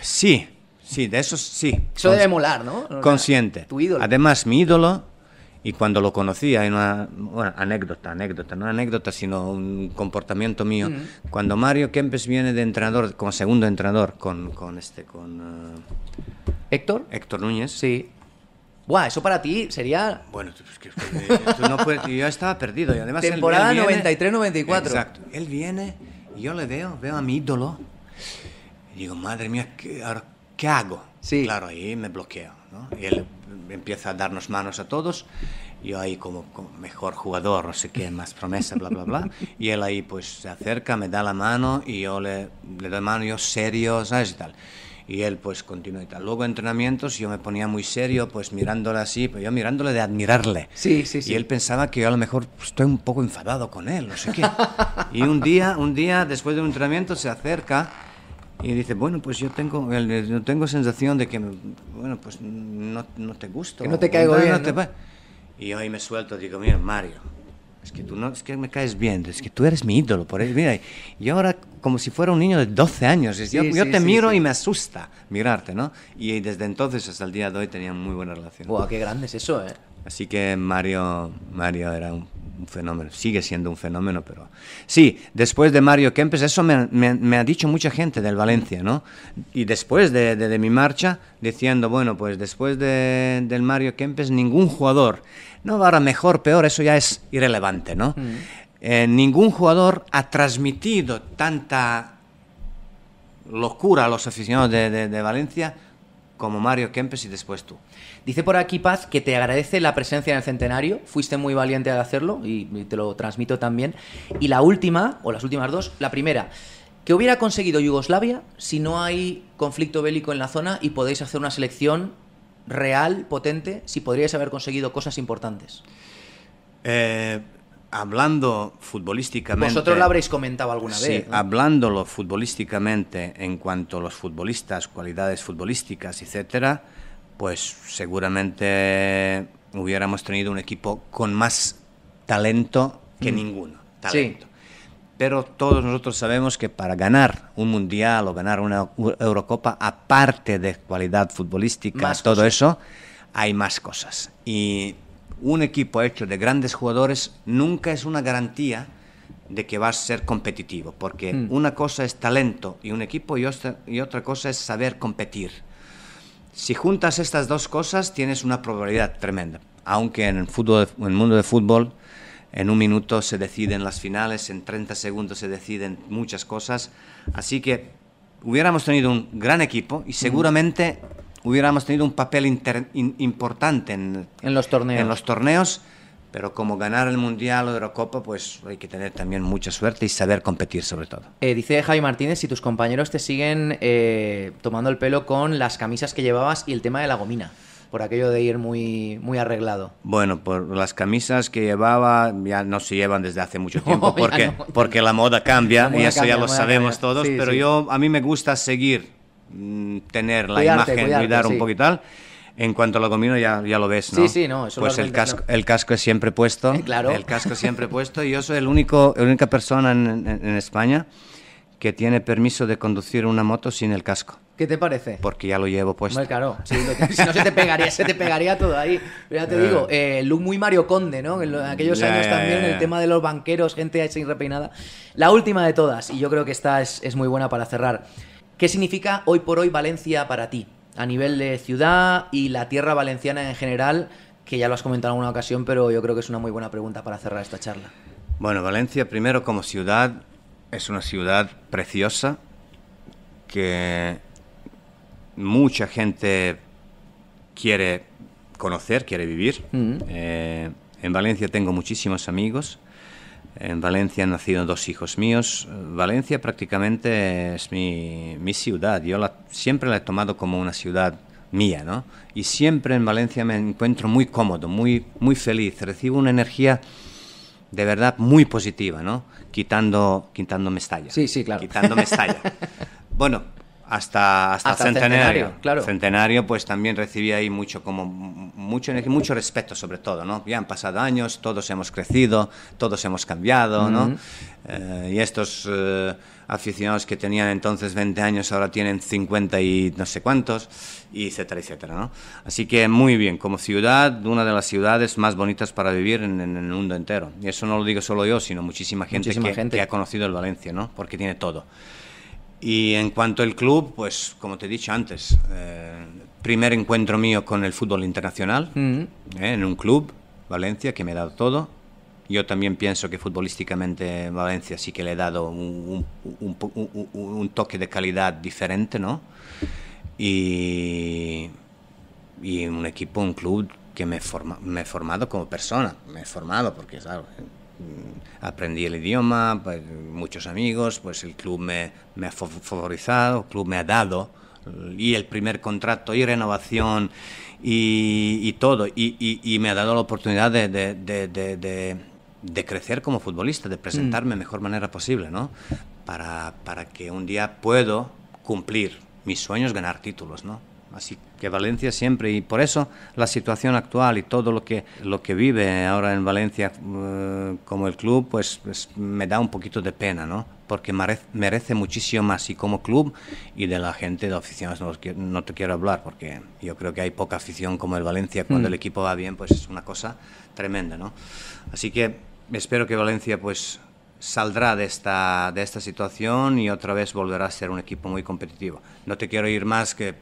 Sí, sí, de eso sí. Eso debe molar, ¿no? Consciente. Tu ídolo. Además, mi ídolo y cuando lo conocí, hay una bueno, anécdota, anécdota, no anécdota, sino un comportamiento mío. Mm. Cuando Mario Kempes viene de entrenador, como segundo entrenador con, con este, con... Eh, ¿Héctor? Héctor Núñez. Sí. Buah, eso para ti sería... Bueno, pues, que, yo estaba perdido y además... Temporada 93-94. Exacto. Él viene y yo le veo, veo a mi ídolo y digo, madre mía, ¿qué, hago? Sí. Claro, ahí me bloqueo, ¿no? Y él, empieza a darnos manos a todos. Yo ahí como, mejor jugador, no sé qué, más promesa, bla, bla, bla. Y él ahí pues se acerca, me da la mano y yo le, le doy mano, yo serio, ¿sabes? Y tal y él pues continúa y tal. Luego entrenamientos yo me ponía muy serio, pues mirándole así, pues yo mirándole de admirarle. Sí, sí, sí. Y él pensaba que yo a lo mejor pues, estoy un poco enfadado con él, no sé qué. y un día, un día después de un entrenamiento se acerca y dice, bueno, pues yo tengo, yo tengo sensación de que, bueno, pues no, no te gusto. Que no te caigo bien. No y hoy me suelto, digo, mira, Mario, es que tú no, es que me caes bien, es que tú eres mi ídolo, por eso, mira, yo ahora como si fuera un niño de 12 años, yo, te miro y me asusta mirarte, ¿no? Y desde entonces hasta el día de hoy tenía muy buena relación. ¡Wow, qué grande es eso, eh! Así que Mario, Mario era un un fenómeno, sigue siendo un fenómeno, pero sí, después de Mario Kempes, eso me, ha dicho mucha gente del Valencia, ¿no? Y después de, mi marcha, diciendo, bueno, pues después del Mario Kempes, ningún jugador, no ahora mejor, peor, eso ya es irrelevante, ¿no? Mm. Eh, ningún jugador ha transmitido tanta locura a los aficionados de, de Valencia como Mario Kempes y después tú. Dice por aquí Paz que te agradece la presencia en el centenario, fuiste muy valiente al hacerlo y te lo transmito también. Y la última, o las últimas dos, la primera, que hubiera conseguido Yugoslavia si no hay conflicto bélico en la zona y podéis hacer una selección real, potente, si podríais haber conseguido cosas importantes? Eh, hablando futbolísticamente... Vosotros lo habréis comentado alguna vez. Sí, Hablándolo futbolísticamente en cuanto a los futbolistas, cualidades futbolísticas, etcétera, pues seguramente hubiéramos tenido un equipo con más talento que mm. ninguno. Talento. Pero todos nosotros sabemos que para ganar un mundial o ganar una Eurocopa, aparte de cualidad futbolística, todo eso, hay más cosas. Y un equipo hecho de grandes jugadores nunca es una garantía de que va a ser competitivo, porque mm. una cosa es talento y un equipo y otra cosa es saber competir. Si juntas estas dos cosas tienes una probabilidad tremenda, aunque en el, fútbol, el mundo de fútbol en un minuto se deciden las finales, en 30 segundos se deciden muchas cosas, así que hubiéramos tenido un gran equipo y seguramente hubiéramos tenido un papel importante en, los torneos. En los torneos pero como ganar el Mundial o copa, pues hay que tener también mucha suerte y saber competir sobre todo. Eh, dice Javi Martínez si tus compañeros te siguen eh, tomando el pelo con las camisas que llevabas y el tema de la gomina, por aquello de ir muy, muy arreglado. Bueno, por las camisas que llevaba ya no se llevan desde hace mucho tiempo porque, porque la moda cambia y eso ya lo sabemos todos, pero yo a mí me gusta seguir, mm, tener la imagen, cuidar un poquito tal en cuanto lo domino ya, ya lo ves, ¿no? Sí, sí, no. pues el casco, el casco es siempre puesto. claro. El casco siempre puesto. Y Yo soy el único, la única persona en, España que tiene permiso de conducir una moto sin el casco. ¿Qué te parece? Porque ya lo llevo puesto. Muy claro. si no se te pegaría, se te pegaría todo ahí. ya te eh. digo, eh, look muy Mario Conde, ¿no? En, aquellos años también, el tema de los banqueros, gente sin repeinada. La última de todas, y yo creo que esta es muy buena para cerrar. ¿Qué significa hoy por hoy Valencia para ti? a nivel de ciudad y la tierra valenciana en general, que ya lo has comentado en alguna ocasión, pero yo creo que es una muy buena pregunta para cerrar esta charla. Bueno, Valencia primero como ciudad es una ciudad preciosa que mucha gente quiere conocer, quiere vivir. Mm. Eh, en Valencia tengo muchísimos amigos en Valencia han nacido dos hijos míos. Valencia prácticamente es mi, ciudad. Yo la, siempre la he tomado como una ciudad mía, ¿no? Y siempre en Valencia me encuentro muy cómodo, muy, muy feliz. Recibo una energía de verdad muy positiva, ¿no? Quitando, quitando Mestalla. Sí, sí, claro. Quitando Mestalla. bueno, hasta, hasta, centenario, claro. Centenario, pues también recibí ahí mucho como mucho, mucho respeto sobre todo, ¿no? Ya han pasado años, todos hemos crecido, todos hemos cambiado, ¿no? Eh, y estos eh, aficionados que tenían entonces 20 años ahora tienen 50 y no sé cuántos, etcétera, etcétera, ¿no? Así que muy bien, como ciudad, una de las ciudades más bonitas para vivir en, el mundo entero. Y eso no lo digo solo yo, sino muchísima gente, que, gente. ha conocido el Valencia, ¿no? Porque tiene todo. Y en cuanto al club, pues como te he dicho antes, eh, primer encuentro mío con el fútbol internacional, mm. ¿eh? en un club, Valencia, que me ha dado todo. Yo también pienso que futbolísticamente Valencia sí que le he dado un, toque de calidad diferente, ¿no? Y, y, un equipo, un club que me, me he formado como persona, me he formado porque, ¿sabes? Mm, aprendí el idioma, pues, muchos amigos, pues el club me, me ha favorizado, el club me ha dado y el primer contrato y renovación y, todo. Y, me ha dado la oportunidad de, crecer como futbolista, de presentarme mm. de mejor manera posible, ¿no? Para, que un día puedo cumplir mis sueños, ganar títulos, ¿no? Así que Valencia siempre, y por eso la situación actual y todo lo que, lo que vive ahora en Valencia eh, como el club, pues, pues, me da un poquito de pena, ¿no? Porque merece, muchísimo más y como club y de la gente de aficiones no, te quiero hablar porque yo creo que hay poca afición como el Valencia cuando mm. el equipo va bien, pues es una cosa tremenda, ¿no? Así que espero que Valencia pues saldrá de esta, de esta situación y otra vez volverá a ser un equipo muy competitivo. No te quiero ir más que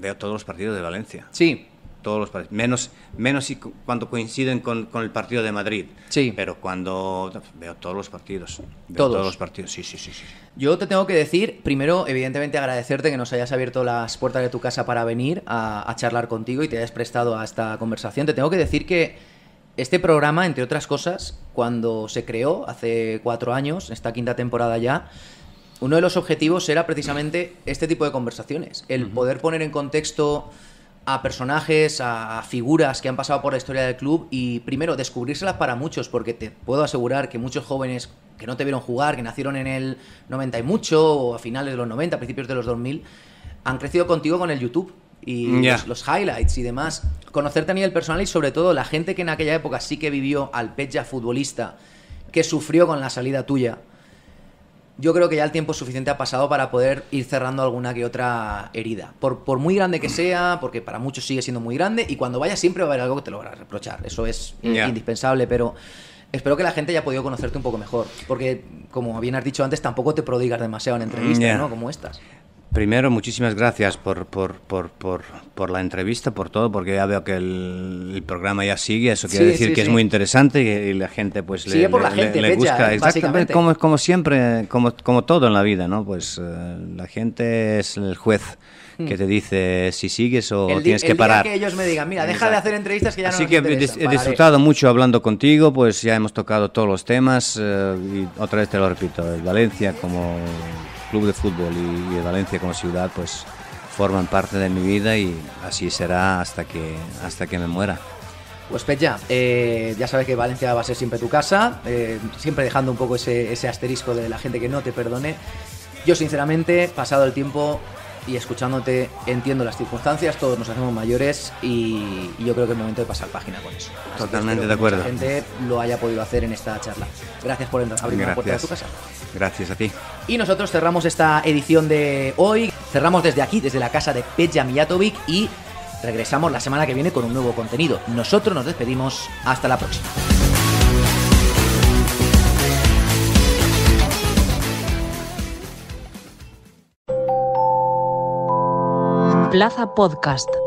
veo todos los partidos de Valencia. Sí. Todos los partidos. Menos, menos cuando coinciden con, el partido de Madrid. Sí. Pero cuando veo todos los partidos. todos. los partidos, sí, sí, sí, sí. Yo te tengo que decir, primero, evidentemente, agradecerte que nos hayas abierto las puertas de tu casa para venir a, a charlar contigo y te hayas prestado a esta conversación. Te tengo que decir que. Este programa, entre otras cosas, cuando se creó hace cuatro años, esta quinta temporada ya, uno de los objetivos era precisamente este tipo de conversaciones, el poder poner en contexto a personajes, a, figuras que han pasado por la historia del club y primero descubrírselas para muchos, porque te puedo asegurar que muchos jóvenes que no te vieron jugar, que nacieron en el 90 y mucho, o a finales de los 90, principios de los 2000, han crecido contigo con el YouTube y los, highlights y demás. Conocerte a nivel personal y sobre todo la gente que en aquella época sí que vivió al Pecha futbolista, que sufrió con la salida tuya yo creo que ya el tiempo suficiente ha pasado para poder ir cerrando alguna que otra herida. Por, muy grande que sea, porque para muchos sigue siendo muy grande, y cuando vaya siempre va a haber algo que te lo a reprochar. Eso es indispensable, pero espero que la gente haya podido conocerte un poco mejor. Porque, como bien has dicho antes, tampoco te prodigas demasiado en entrevistas, ¿no? Como estas. Primero, muchísimas gracias por, por, la entrevista, por todo, porque ya veo que el, programa ya sigue, eso quiere decir que es muy interesante y, la gente pues le, busca. Exactamente, como, siempre, como, todo en la vida, ¿no? Pues eh, la gente es el juez hmm. que te dice si sigues o tienes que parar. que ellos me digan, mira, deja de hacer entrevistas que ya no Así que he disfrutado mucho hablando contigo, pues ya hemos tocado todos los temas eh, y otra vez te lo repito, Valencia como club de fútbol y, de Valencia como ciudad pues forman parte de mi vida y así será hasta que, hasta que me muera. Pues Pecha, eh, ya sabes que Valencia va a ser siempre tu casa, eh, siempre dejando un poco ese, ese asterisco de la gente que no te perdone. Yo sinceramente, pasado el tiempo, y escuchándote entiendo las circunstancias, todos nos hacemos mayores y, yo creo que es momento de pasar página con eso. Totalmente de acuerdo. Que gente lo haya podido hacer en esta charla. Gracias por abrir la puerta de tu casa. Gracias a ti. Y nosotros cerramos esta edición de hoy. Cerramos desde aquí, desde la casa de Peja Mijatovic y regresamos la semana que viene con un nuevo contenido. Nosotros nos despedimos. Hasta la próxima. Plaza Podcast.